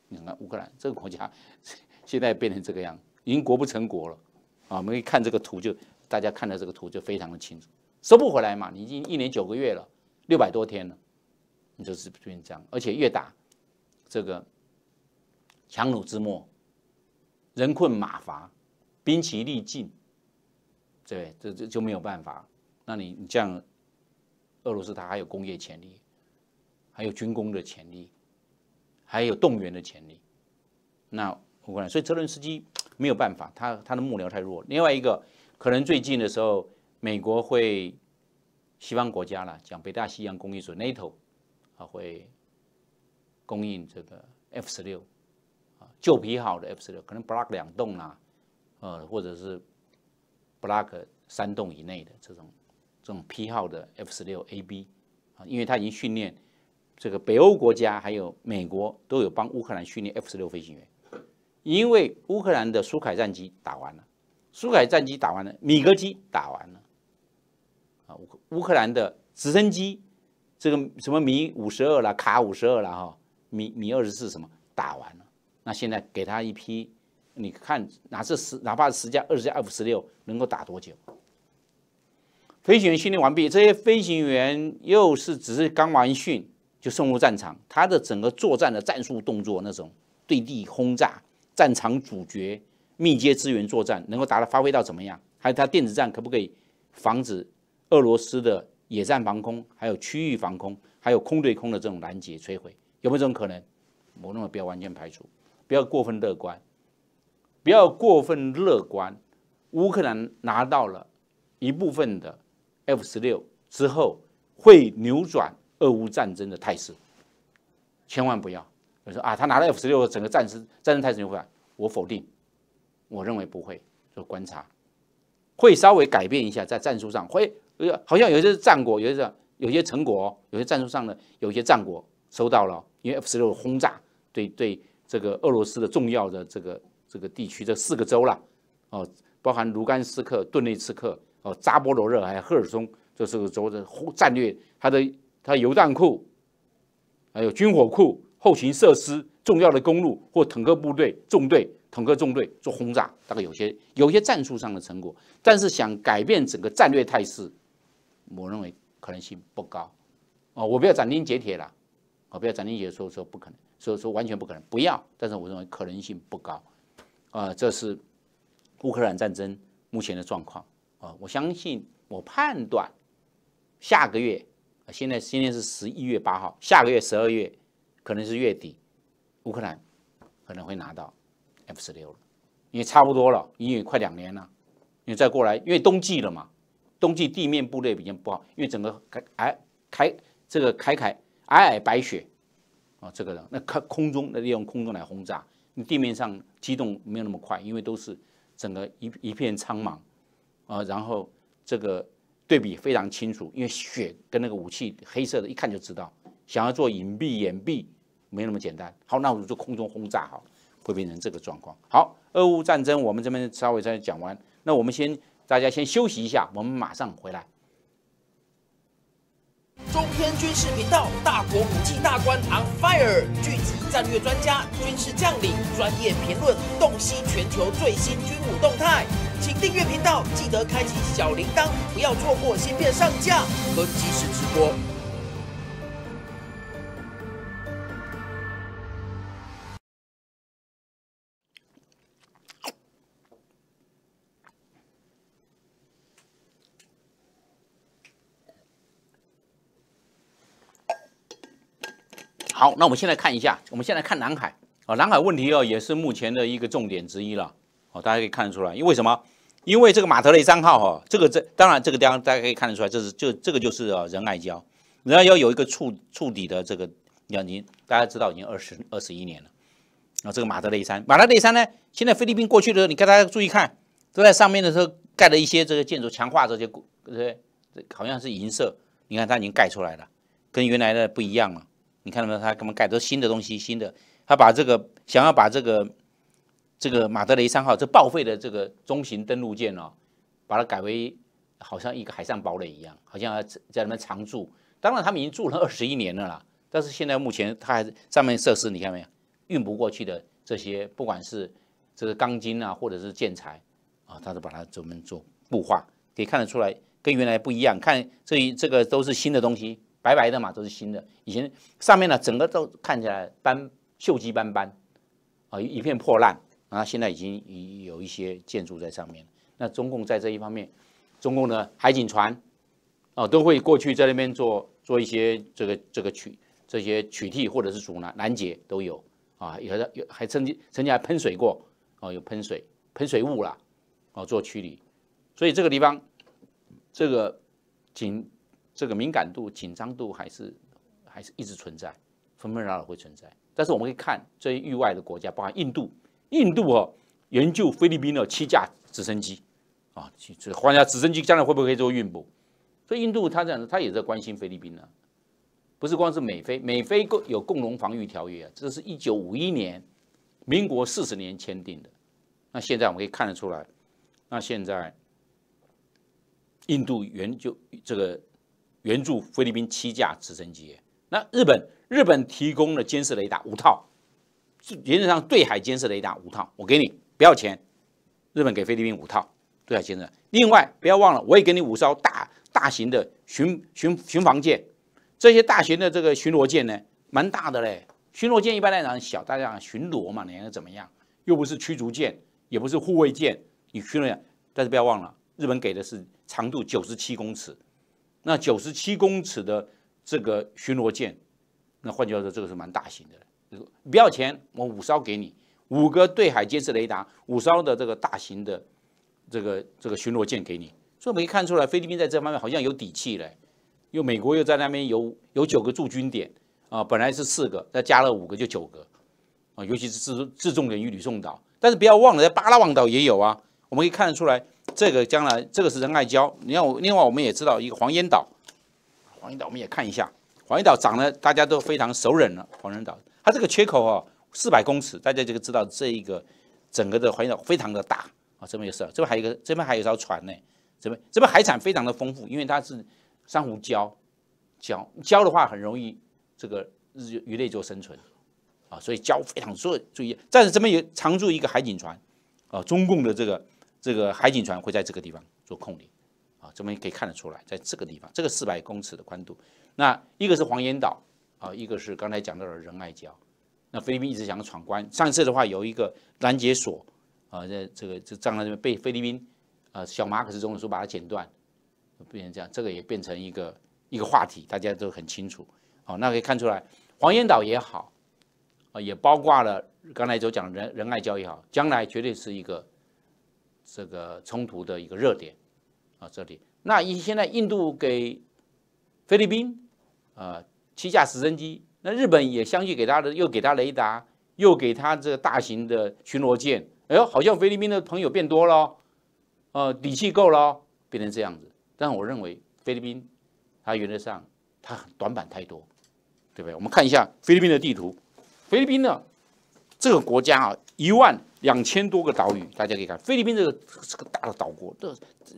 你看乌克兰这个国家，现在变成这个样，已经国不成国了，啊，我们一看这个图就，大家看到这个图就非常的清楚，收不回来嘛，你已经一年九个月了，六百多天了，你就是变成这样，而且越打，这个强弩之末，人困马乏，兵疲力尽，对，这这就没有办法，那你你这样，俄罗斯它还有工业潜力，还有军工的潜力。还有动员的潜力，那克兰，所以车轮斯基没有办法，他他的幕僚太弱。另外一个，可能最近的时候，美国会西方国家了，讲北大西洋公约组 NATO 啊，会供应这个 F 十六啊，旧皮号的 F 十六，可能 Block 两栋啦，呃，或者是 Block 三栋以内的这种这种批号的 F 十六 AB 啊，因为他已经训练。这个北欧国家还有美国都有帮乌克兰训练 F 十六飞行员，因为乌克兰的苏凯战机打完了，苏凯战机打完了，米格机打完了，啊，乌乌克兰的直升机，这个什么米五十二啦、卡五十二啦哈，米米二十四什么打完了，那现在给他一批，你看，哪是十哪怕十架、二十架 F 十六能够打多久？飞行员训练完毕，这些飞行员又是只是刚完训。就送入战场，他的整个作战的战术动作，那种对地轰炸、战场阻绝、密接支援作战，能够达到发挥到怎么样？还有他电子战可不可以防止俄罗斯的野战防空、还有区域防空、还有空对空的这种拦截摧毁？有没有这种可能？我认为不要完全排除，不要过分乐观，不要过分乐观。乌克兰拿到了一部分的 F 十六之后，会扭转。俄乌战争的态势，千万不要我说啊，他拿了 F 十六，整个战争战争态势就回来。我否定，我认为不会。就观察，会稍微改变一下在战术上会呃，好像有些战果，有些是有些成果，有些战术上的有些战果收到了，因为 F 十六轰炸对对这个俄罗斯的重要的这个这个地区这四个州啦，哦，包含卢甘斯克、顿内茨克、哦扎波罗热还有赫尔松，这四个的轰战略，它的。他油弹库，还有军火库、后勤设施、重要的公路或坦克部队纵队、坦克纵队做轰炸，大概有些有些战术上的成果。但是想改变整个战略态势，我认为可能性不高。啊，我不要斩钉截铁了，我不要斩钉截铁说说不可能，所以说完全不可能，不要。但是我认为可能性不高。啊，这是乌克兰战争目前的状况。啊，我相信我判断，下个月。现在现在是十一月八号，下个月十二月，可能是月底，乌克兰可能会拿到 F 十六了，因为差不多了，因为快两年了，因为再过来，因为冬季了嘛，冬季地面部队比较不好，因为整个凯凯这个凯凯皑皑白雪，啊，这个那空空中那利用空中来轰炸，你地面上机动没有那么快，因为都是整个一一片苍茫，啊，然后这个。对比非常清楚，因为血跟那个武器黑色的，一看就知道。想要做隐蔽，掩蔽没那么简单。好，那我们就空中轰炸，好，会变成这个状况。好，俄乌战争我们这边稍微再讲完，那我们先大家先休息一下，我们马上回来。中天军事频道，大国武器大观 on f i r e 聚集战略专家、军事将领，专业评论，洞悉全球最新军武动态。请订阅频道，记得开启小铃铛，不要错过芯片上架和即时直播。好，那我们现在看一下。我们现在看南海啊，南海问题哦，也是目前的一个重点之一了。哦，大家可以看得出来，因为什么？因为这个马德雷山号哈，这个这当然这个地方大家可以看得出来，这是就这个就是仁爱礁，仁爱礁有一个触触底的这个两年，大家知道已经二十二十一年了。啊，这个马德雷山，马德雷山呢，现在菲律宾过去的时候，你看大家注意看，都在上面的时候盖了一些这个建筑，强化这些，对，这好像是银色，你看它已经盖出来了，跟原来的不一样了。你看到没有？他我们改都新的东西，新的。他把这个想要把这个这个马德雷三号这报废的这个中型登陆舰哦，把它改为好像一个海上堡垒一样，好像在在里面常住。当然，他们已经住了二十一年了啦。但是现在目前他还上面设施，你看没有？运不过去的这些，不管是这个钢筋啊，或者是建材啊，他都把它专门做固化，可以看得出来跟原来不一样。看这这个都是新的东西。白白的嘛，都是新的。以前上面呢，整个都看起来斑锈迹斑斑，啊，一片破烂啊。现在已经有一些建筑在上面。那中共在这一方面，中共的海警船，哦，都会过去在那边做做一些这个这个取这些取替或者是阻拦拦截都有啊。有的有还曾经曾经还喷水过，哦，有喷水喷水雾啦，哦，做驱离。所以这个地方这个警。这个敏感度、紧张度还是还是一直存在，纷纷扰扰会存在。但是我们可以看，这域外的国家，包括印度，印度哦，援救菲律宾的七架直升机，啊，这皇家直升机将来会不会可以做运补？所以印度他这样子，他也在关心菲律宾呢，不是光是美菲，美菲共有共同防御条约，这是一九五一年，民国四十年签订的。那现在我们可以看得出来，那现在印度援救这个。援助菲律宾七架直升机，那日本日本提供了监视雷达五套，原则上对海监视雷达五套，我给你不要钱，日本给菲律宾五套，对海先生。另外不要忘了，我也给你五艘大大型的巡巡巡防舰，这些大型的这个巡逻舰呢，蛮大的嘞。巡逻舰一般来讲小，大家讲巡逻嘛，你能怎么样？又不是驱逐舰，也不是护卫舰，你去了。但是不要忘了，日本给的是长度九十七公尺。那九十七公尺的这个巡逻舰，那换句话说，这个是蛮大型的。不要钱，我五艘给你，五个对海监视雷达，五艘的这个大型的这个这个巡逻舰给你。所以我可以看出来菲律宾在这方面好像有底气嘞，又美国又在那边有有九个驻军点啊，本来是四个，再加了五个就九个啊，尤其是自自重领与吕宋岛，但是不要忘了在巴拉望岛也有啊。我们可以看得出来，这个将来这个是仁爱礁。你看，我另外我们也知道一个黄岩岛，黄岩岛我们也看一下。黄岩岛长得大家都非常熟人了。黄岩岛它这个缺口哦，四百公尺，大家就知道这一个整个的黄岩岛非常的大啊。这边也是，这边还有一个，这边还有艘船呢。这边这边海产非常的丰富，因为它是珊瑚礁，礁礁的话很容易这个鱼类做生存啊，所以礁非常注注意。但是这边也常驻一个海警船啊，中共的这个。这个海警船会在这个地方做空点，啊，这边可以看得出来，在这个地方，这个四百公尺的宽度，那一个是黄岩岛啊，一个是刚才讲到的仁爱礁，那菲律宾一直想要闯关，上次的话有一个拦截索啊，在这个这障碍那边被菲律宾啊小马可斯中统书把它剪断，变成这样，这个也变成一个一个话题，大家都很清楚，哦，那可以看出来，黄岩岛也好啊，也包括了刚才所讲的仁仁爱礁也好，将来绝对是一个。这个冲突的一个热点啊，这里那以现在印度给菲律宾啊七架直升机，那日本也相继给他的，又给他雷达，又给他这大型的巡逻舰，哎呦，好像菲律宾的朋友变多了，呃，底气够了，变成这样子。但我认为菲律宾它原则上它短板太多，对不对？我们看一下菲律宾的地图，菲律宾呢？这个国家啊，一万两千多个岛屿，大家可以看，菲律宾这个是个大的岛国，这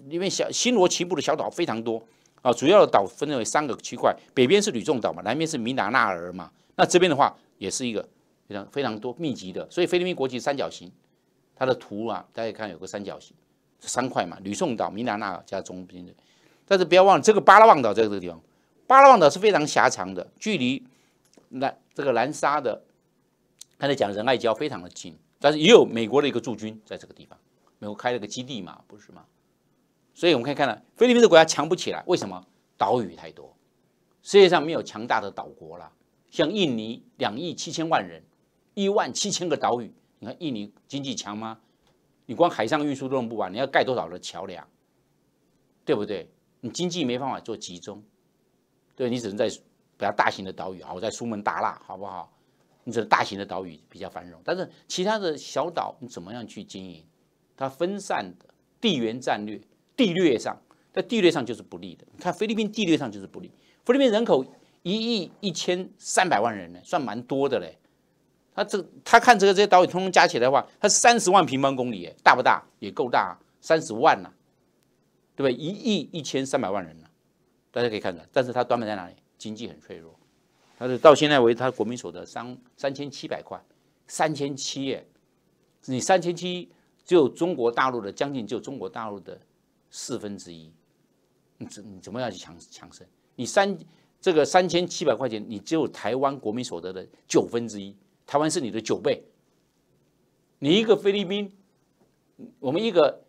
里面小星罗棋布的小岛非常多啊。主要的岛分为三个区块，北边是吕宋岛嘛，南边是米达纳尔嘛，那这边的话也是一个非常非常多密集的。所以菲律宾国旗三角形，它的图啊，大家看有个三角形，三块嘛，吕宋岛、米达纳尔加中宾的。但是不要忘了，这个巴拉望岛在这个地方，巴拉望岛是非常狭长的，距离南这个南沙的。他在讲仁爱礁非常的近，但是也有美国的一个驻军在这个地方，美国开了个基地嘛，不是吗？所以我们可以看到，菲律宾的国家强不起来，为什么？岛屿太多，世界上没有强大的岛国了。像印尼，两亿七千万人，一万七千个岛屿，你看印尼经济强吗？你光海上运输都弄不完，你要盖多少的桥梁，对不对？你经济没办法做集中，对你只能在比较大型的岛屿啊，我在苏门答腊，好不好？你这大型的岛屿比较繁荣，但是其他的小岛你怎么样去经营？它分散的地缘战略，地略上在地略上就是不利的。你看菲律宾地略上就是不利。菲律宾人口一亿一千三百万人呢，算蛮多的嘞。他这他看这个这些岛屿，通通加起来的话，它三十万平方公里，大不大？也够大，三十万呢，对不对？一亿一千三百万人呢，大家可以看看。但是它短板在哪里？经济很脆弱。他是到现在为止，他国民所得三三千七百块，三千七耶，你三千七只有中国大陆的将近只有中国大陆的四分之一，你怎你怎么样去强强盛？你三这个三千七百块钱，你只有台湾国民所得的九分之一，台湾是你的九倍。你一个菲律宾，我们一个，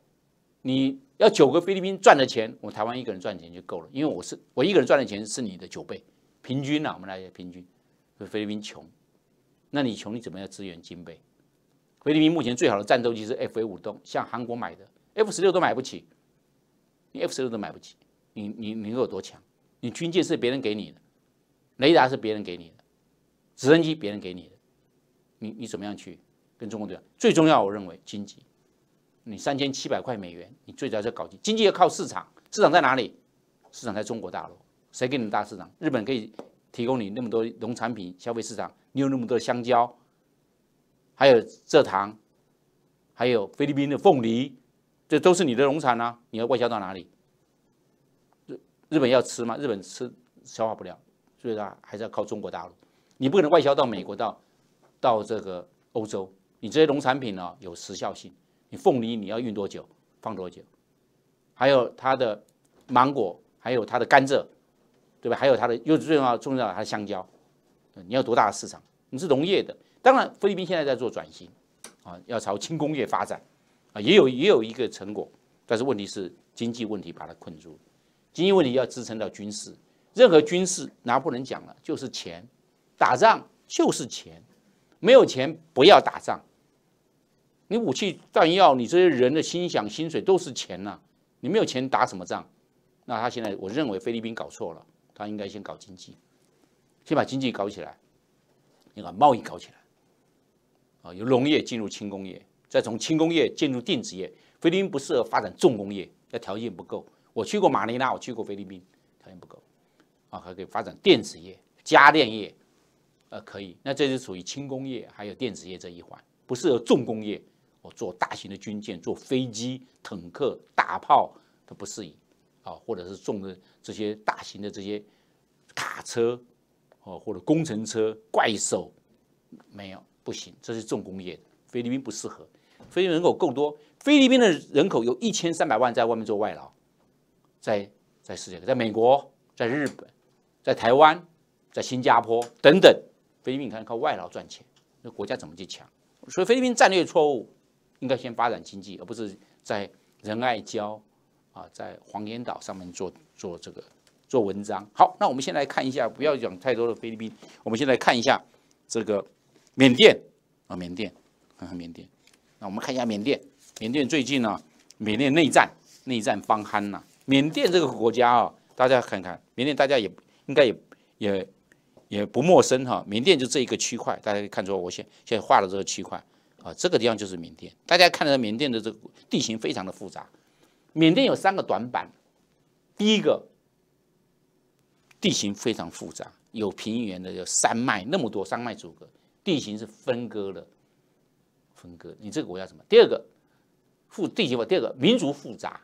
你要九个菲律宾赚的钱，我台湾一个人赚钱就够了，因为我是我一个人赚的钱是你的九倍。平均啊，我们来平均。菲律宾穷，那你穷，你怎么样支援军备？菲律宾目前最好的战斗机是 F A 五，栋，像韩国买的 F 十六都买不起，你 F 十六都买不起，你你能有多强？你军舰是别人给你的，雷达是别人给你的，直升机别人给你的，你你怎么样去跟中国对？最重要，我认为经济，你三千七百块美元，你最早在搞经经济要靠市场，市场在哪里？市场在中国大陆。谁给你大市场？日本可以提供你那么多农产品消费市场，你有那么多香蕉，还有蔗糖，还有菲律宾的凤梨，这都是你的农产啊！你要外销到哪里？日日本要吃吗？日本吃消化不了，所以它还是要靠中国大陆。你不可能外销到美国，到到这个欧洲，你这些农产品呢？有时效性，你凤梨你要运多久，放多久？还有它的芒果，还有它的甘蔗。对吧？还有它的又最重要、重要，它的香蕉，你要多大的市场？你是农业的，当然菲律宾现在在做转型，啊，要朝轻工业发展，啊，也有也有一个成果，但是问题是经济问题把它困住了。经济问题要支撑到军事，任何军事拿破仑讲了，就是钱，打仗就是钱，没有钱不要打仗。你武器弹药，你这些人的心想薪水都是钱呐，你没有钱打什么仗？那他现在我认为菲律宾搞错了。他应该先搞经济，先把经济搞起来，你把贸易搞起来，啊，由农业进入轻工业，再从轻工业进入电子业。菲律宾不适合发展重工业，那条件不够。我去过马尼拉，我去过菲律宾，条件不够，啊，还可以发展电子业、家电业，呃，可以。那这是属于轻工业，还有电子业这一环，不适合重工业。我做大型的军舰、做飞机、坦克、大炮，它不适宜。啊，或者是重的这些大型的这些卡车，哦，或者工程车、怪兽，没有不行，这是重工业的，菲律宾不适合。菲律宾人口够多，菲律宾的人口有一千三百万在外面做外劳，在在世界，在美国、在日本、在台湾、在新加坡等等，菲律宾看靠外劳赚钱，那国家怎么去抢？所以菲律宾战略错误，应该先发展经济，而不是在仁爱礁。啊，在黄岩岛上面做做这个做文章。好，那我们先来看一下，不要讲太多的菲律宾，我们先来看一下这个缅甸啊，缅甸，啊，缅甸。那我们看一下缅甸，缅甸最近呢，缅甸内战，内战方酣呐。缅甸这个国家啊，大家看看，缅甸大家也应该也也也不陌生哈。缅甸就这一个区块，大家可以看出我现现在画的这个区块啊，这个地方就是缅甸。大家看到缅甸的这个地形非常的复杂。缅甸有三个短板，第一个地形非常复杂，有平原的，有山脉，那么多山脉阻隔，地形是分割的，分割。你这个国家什么？第二个复地形吧，第二个民族复杂，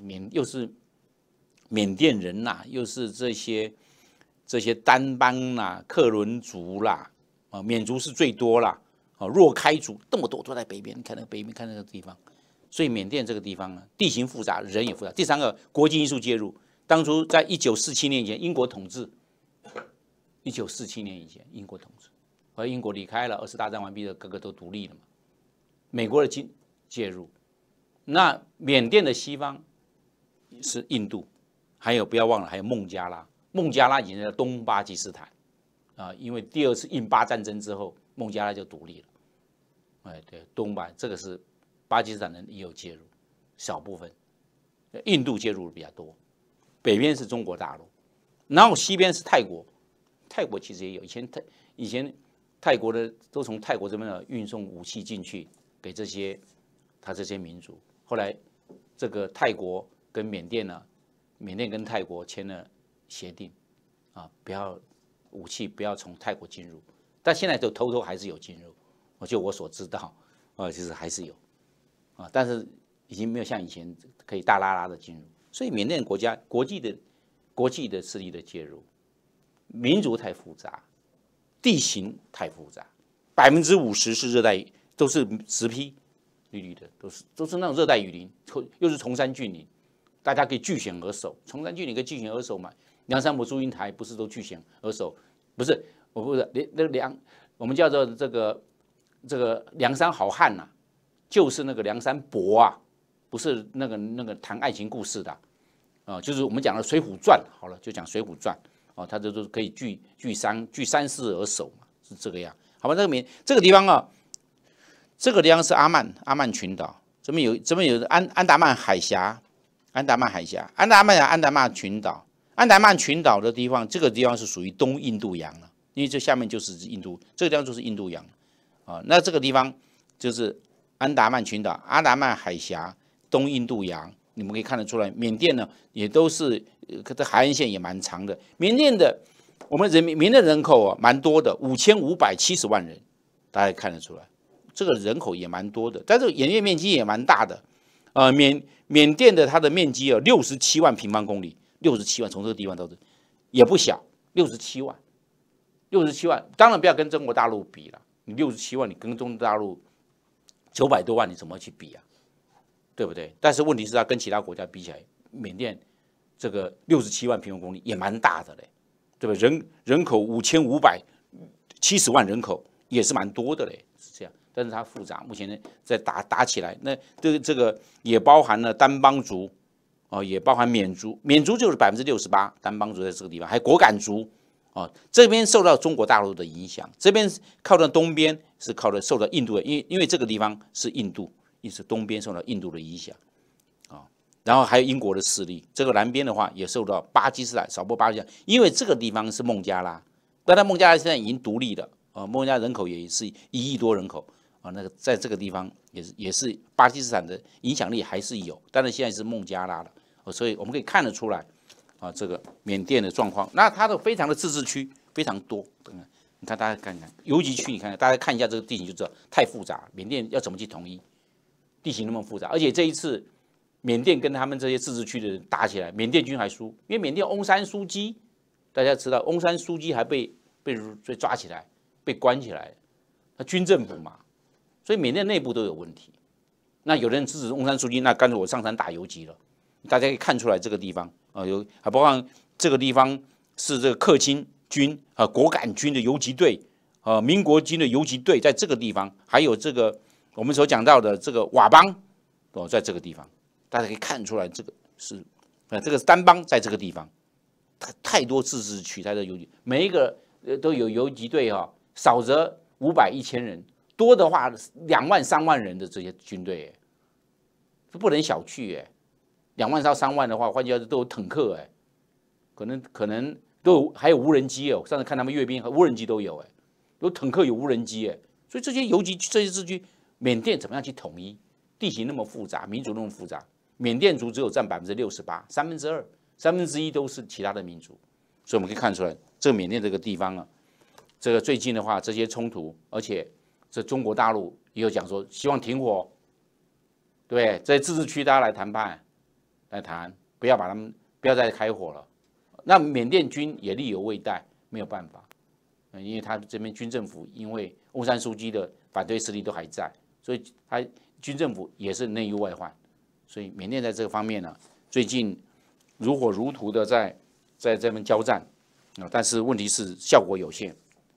缅又是缅甸人呐，又是这些这些丹邦啦、克伦族啦，啊，缅族是最多啦，啊，若开族这么多都在北边，你看那北边看那个地方。所以缅甸这个地方呢，地形复杂，人也复杂。第三个国际因素介入，当初在一九四七年以前英国统治，一九四七年以前英国统治，后来英国离开了，二次大战完毕的各个都独立了嘛。美国的介介入，那缅甸的西方是印度，还有不要忘了还有孟加拉，孟加拉已经在东巴基斯坦，啊，因为第二次印巴战争之后孟加拉就独立了。哎，对，东巴这个是。巴基斯坦人也有介入，少部分，印度介入的比较多。北边是中国大陆，然后西边是泰国，泰国其实也有。以前泰以前泰国的都从泰国这边的运送武器进去给这些他这些民族。后来这个泰国跟缅甸呢，缅甸跟泰国签了协定，啊，不要武器不要从泰国进入。但现在就偷偷还是有进入，我就我所知道，啊，其实还是有。啊，但是已经没有像以前可以大拉拉的进入，所以缅甸国家国际的国际的势力的介入，民族太复杂，地形太复杂，百分之五十是热带雨，都是石批，绿绿的，都是都是那种热带雨林，又又是崇山峻岭，大家可以据险而守，崇山峻岭可以据险而守嘛，梁山伯祝英台不是都据险而守，不是我不是梁那梁，我们叫做这个这个梁山好汉呐。就是那个梁山伯啊，不是那个那个谈爱情故事的，啊，就是我们讲的《水浒传》。好了，就讲《水浒传》啊，它就是可以聚聚三聚三世而守嘛，是这个样。好吧，这个名这个地方啊，这个地方是阿曼阿曼群岛，这边有这边有安安达曼海峡，安达曼海峡，安达曼安达曼群岛，安达曼群岛的地方，这个地方是属于东印度洋了，因为这下面就是印度，这个地方就是印度洋，啊，那这个地方就是。安达曼群岛、阿达曼海峡、东印度洋，你们可以看得出来。缅甸呢，也都是呃，这海岸线也蛮长的。缅甸的我们人民缅甸人口啊，蛮多的，五千五百七十万人，大家看得出来，这个人口也蛮多的。但是演练业面积也蛮大的，呃，缅缅甸的它的面积啊，六十七万平方公里，六十七万，从这个地方到这也不小，六十七万，六十七万。当然不要跟中国大陆比了，你六十七万，你跟中国大陆。九百多万，你怎么去比啊？对不对？但是问题是它跟其他国家比起来，缅甸这个六十七万平方公里也蛮大的嘞，对吧？人人口五千五百七十万人口也是蛮多的嘞，是这样。但是它复杂，目前在打打起来，那这个这个也包含了丹邦族，哦，也包含缅族，缅族就是百分之六十八，掸邦族在这个地方，还果敢族。啊，这边受到中国大陆的影响，这边靠着东边是靠着受到印度的，因因为这个地方是印度，因此东边受到印度的影响，啊，然后还有英国的势力，这个南边的话也受到巴基斯坦、少部巴基斯坦，因为这个地方是孟加拉，但然孟加拉现在已经独立了，啊，孟加拉人口也是一亿多人口，啊，那个在这个地方也是也是巴基斯坦的影响力还是有，但是现在是孟加拉了，所以我们可以看得出来。啊，这个缅甸的状况，那它的非常的自治区非常多。等你看大家看看游击区，你看看大家看一下这个地形就知道太复杂。缅甸要怎么去统一？地形那么复杂，而且这一次缅甸跟他们这些自治区的人打起来，缅甸军还输，因为缅甸翁山书记大家知道，翁山书记还被被被抓起来，被关起来，他军政府嘛，所以缅甸内部都有问题。那有的人支持翁山书记，那干脆我上山打游击了。大家可以看出来这个地方。啊，有还包括这个地方是这个克钦军啊，果敢军的游击队啊，民国军的游击队，在这个地方，还有这个我们所讲到的这个佤邦哦，在这个地方，大家可以看出来，这个是呃，这个是掸邦在这个地方，太太多自治取材的游击每一个呃都有游击队哈，少则五百一千人，多的话两万三万人的这些军队，这不能小觑哎。两万到三万的话，换句话说都有坦克哎，可能可能都有，还有无人机哦。上次看他们阅兵，和无人机都有哎，有坦克，有无人机哎。所以这些游击，这些自区，缅甸怎么样去统一？地形那么复杂，民族那么复杂，缅甸族只有占百分之六十八，三分之二，三分之一都是其他的民族。所以我们可以看出来，这个缅甸这个地方啊，这个最近的话，这些冲突，而且这中国大陆也有讲说，希望停火，对，在自治区大家来谈判。来谈，不要把他们不要再开火了。那缅甸军也力有未逮，没有办法。嗯，因为他这边军政府，因为翁山书记的反对势力都还在，所以他军政府也是内忧外患。所以缅甸在这个方面呢，最近如火如荼的在在这边交战啊。但是问题是效果有限。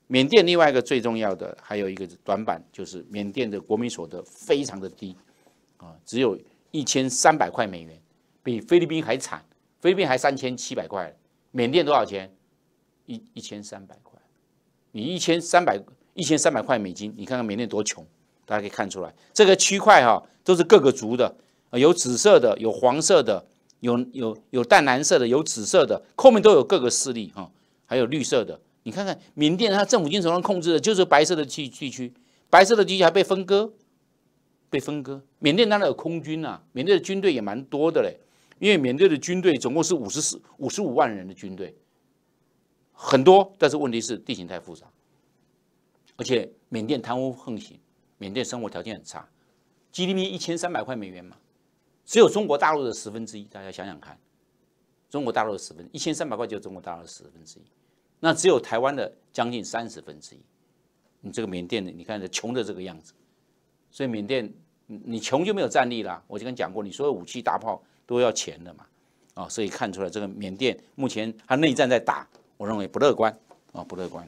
缅甸另外一个最重要的还有一个短板，就是缅甸的国民所得非常的低啊，只有一千三百块美元。比菲律宾还惨，菲律宾还三千七百块，缅甸多少钱？一一千三百块。你一千三百一千三百块美金，你看看缅甸多穷，大家可以看出来。这个区块哈都是各个族的，有紫色的，有黄色的，有有有淡蓝色的，有紫色的，后面都有各个势力哈，还有绿色的。你看看缅甸，它政府经手上控制的就是白色的地地区，白色的地区还被分割，被分割。缅甸当然有空军啊，缅甸的军队也蛮多的嘞。因为缅甸的军队总共是五十四、五十五万人的军队，很多，但是问题是地形太复杂，而且缅甸贪污横行，缅甸生活条件很差，GDP 一千三百块美元嘛，只有中国大陆的十分之一，大家想想看，中国大陆的十分一千三百块就是中国大陆的十分之一，那只有台湾的将近三十分之一，你这个缅甸的，你看这穷的这个样子，所以缅甸你你穷就没有战力了。我就跟讲过，你所有武器大炮。都要钱的嘛，啊，所以看出来这个缅甸目前它内战在打，我认为不乐观，啊，不乐观，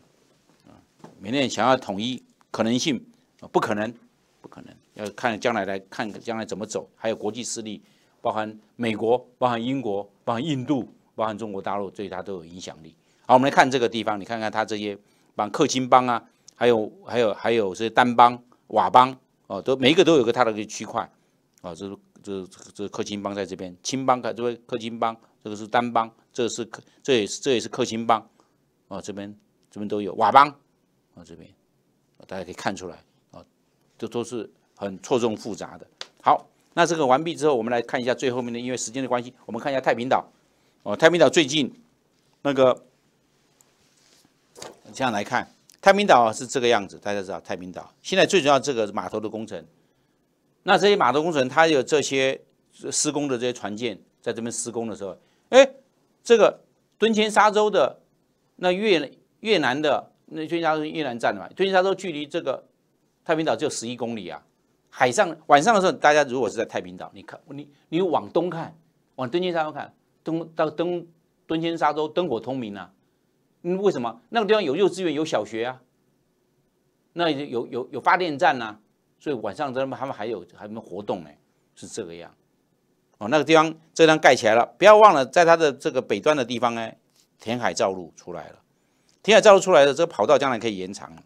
啊，缅甸想要统一可能性啊，不可能，不可能，要看将来来看将来怎么走，还有国际势力，包含美国，包含英国，包含印度，包含中国大陆，对它都有影响力。好，我们来看这个地方，你看看它这些，帮克钦邦啊，还有还有还有这些掸邦、佤邦，哦，都每一个都有个它的个区块，啊，这是。这这克钦邦在这边，青帮开这边克钦邦，这个是单帮，这个是克，这也是这也是克钦邦，啊这边这边都有瓦邦，啊这边大家可以看出来啊，这都是很错综复杂的。好，那这个完毕之后，我们来看一下最后面的，因为时间的关系，我们看一下太平岛，哦太平岛最近那个这样来看，太平岛是这个样子，大家知道太平岛现在最主要这个码头的工程。那这些码头工程，它有这些施工的这些船舰在这边施工的时候，哎，这个敦前沙洲的，那越越南的那敦谦沙洲越南站的嘛，敦前沙洲距离这个太平岛只有十一公里啊。海上晚上的时候，大家如果是在太平岛，你看你你往东看，往敦谦沙洲看，东到灯敦谦沙洲灯火通明啊。为什么？那个地方有幼稚园，有小学啊，那有有有发电站呐。所以晚上他们他们还有还没活动呢，是这个样。哦，那个地方这张盖起来了，不要忘了，在它的这个北端的地方呢，填海造路出来了。填海造路出来了，这个跑道将来可以延长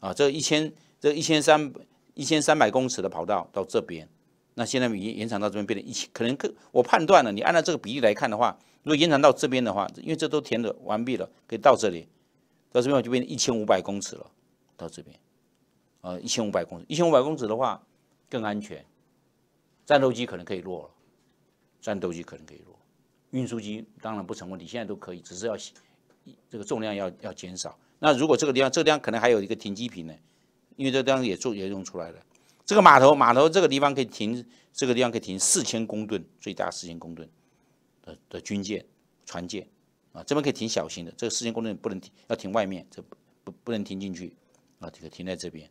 啊，这一千这一千三百一千三百公尺的跑道到这边，那现在延延长到这边变成一千，可能可我判断了，你按照这个比例来看的话，如果延长到这边的话，因为这都填的完毕了，可以到这里，到这边我就变成一千五百公尺了，到这边。呃，一千五百公斤，一千五百公尺的话，更安全。战斗机可能可以落了，战斗机可能可以落。运输机当然不成问题，现在都可以，只是要这个重量要要减少。那如果这个地方，这个地方可能还有一个停机坪呢，因为这地方也做也用出来了。这个码头码头这个地方可以停，这个地方可以停四千公吨，最大四千公吨的的军舰、船舰啊，这边可以停小型的。这个四千公吨不能停，要停外面，这不不能停进去啊，这个停在这边。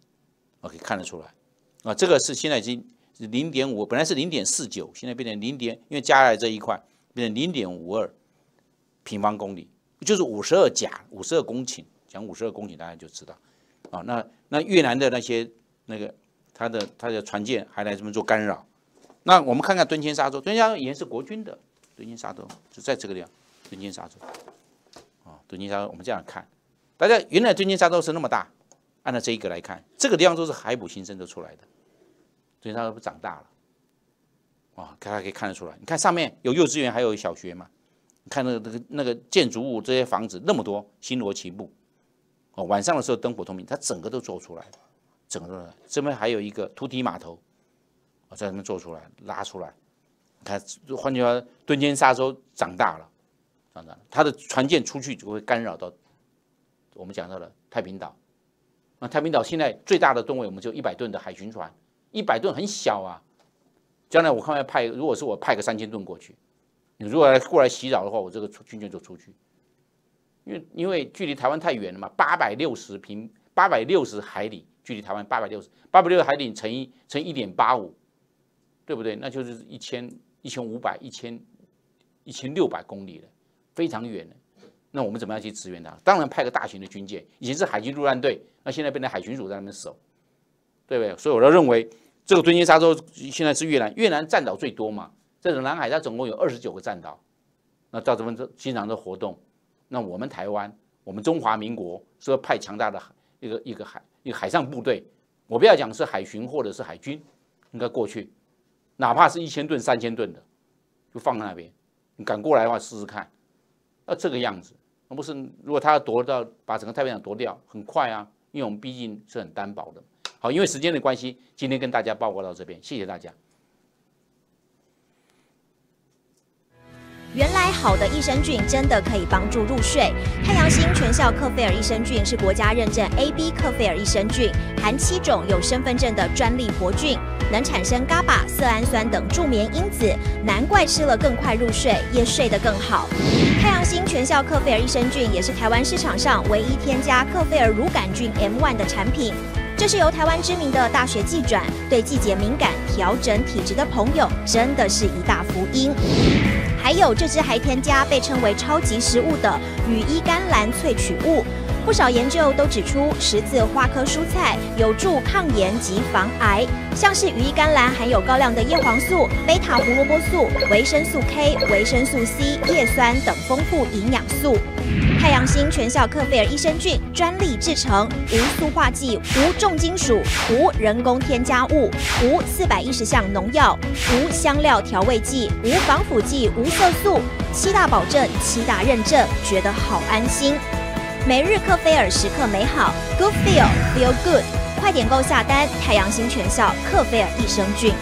我可以看得出来，啊，这个是现在已经零点五，本来是零点四九，现在变成零点，因为加了这一块，变成零点五二平方公里，就是五十二甲，五十二公顷。讲五十二公顷，大家就知道，啊，那那越南的那些那个他的他的船舰还来这边做干扰。那我们看看敦谦沙洲，敦清沙洲也是国军的，敦清沙洲就在这个地方，敦清沙洲，啊，敦清沙洲我们这样看，大家原来敦清沙洲是那么大。按照这一个来看，这个地方都是海捕新生都出来的，所以它不长大了，哇，大家可以看得出来。你看上面有幼稚园，还有小学嘛，看那个那个那个建筑物，这些房子那么多，星罗棋布，哦，晚上的时候灯火通明，它整个都做出来了，整个这边还有一个突堤码头，啊，在那边做出来，拉出来。看，换句话说，蹲尖沙洲长大了，长大了，它的船舰出去就会干扰到我们讲到的太平岛。那太平岛现在最大的吨位，我们就一百吨的海巡船，一百吨很小啊。将来我看要派，如果是我派个三千吨过去，你如果来过来洗澡的话，我这个军舰就出去。因为因为距离台湾太远了嘛，八百六十平八百六十海里，距离台湾八百六十八百六十海里乘一乘一点八五，对不对？那就是一千一千五百一千一千六百公里了，非常远了。那我们怎么样去支援他？当然派个大型的军舰，以前是海军陆战队，那现在变成海巡署在那边守，对不对？所以我就认为，这个尊经沙洲现在是越南，越南占岛最多嘛。这个南海它总共有二十九个占岛，那到边这经常的活动，那我们台湾，我们中华民国是要派强大的一个一个海一个海上部队，我不要讲是海巡或者是海军，应该过去，哪怕是一千吨三千吨的，就放在那边，你敢过来的话试试看，那这个样子。不是，如果他要夺到把整个太平洋夺掉，很快啊，因为我们毕竟是很单薄的。好，因为时间的关系，今天跟大家报告到这边，谢谢大家。原来好的益生菌真的可以帮助入睡。太阳星全效克菲尔益生菌是国家认证 A B 克菲尔益生菌，含七种有身份证的专利活菌。能产生伽马色氨酸等助眠因子，难怪吃了更快入睡，夜睡得更好。太阳星全效克菲尔益生菌也是台湾市场上唯一添加克菲尔乳杆菌 M1 的产品。这是由台湾知名的大学寄转，对季节敏感、调整体质的朋友真的是一大福音。还有这支还添加被称为超级食物的羽衣甘蓝萃取物。不少研究都指出，十字花科蔬菜有助抗炎及防癌。像是羽衣甘蓝含有高量的叶黄素、贝塔胡萝卜素、维生素 K、维生素 C、叶酸等丰富营养素。太阳星全效克菲尔益生菌，专利制成，无塑化剂，无重金属，无人工添加物，无四百一十项农药，无香料调味剂，无防腐剂，无色素。七大保证，七大认证，觉得好安心。每日克菲尔时刻美好，Good Feel Feel Good，快点购下单太阳星全效克菲尔益生菌。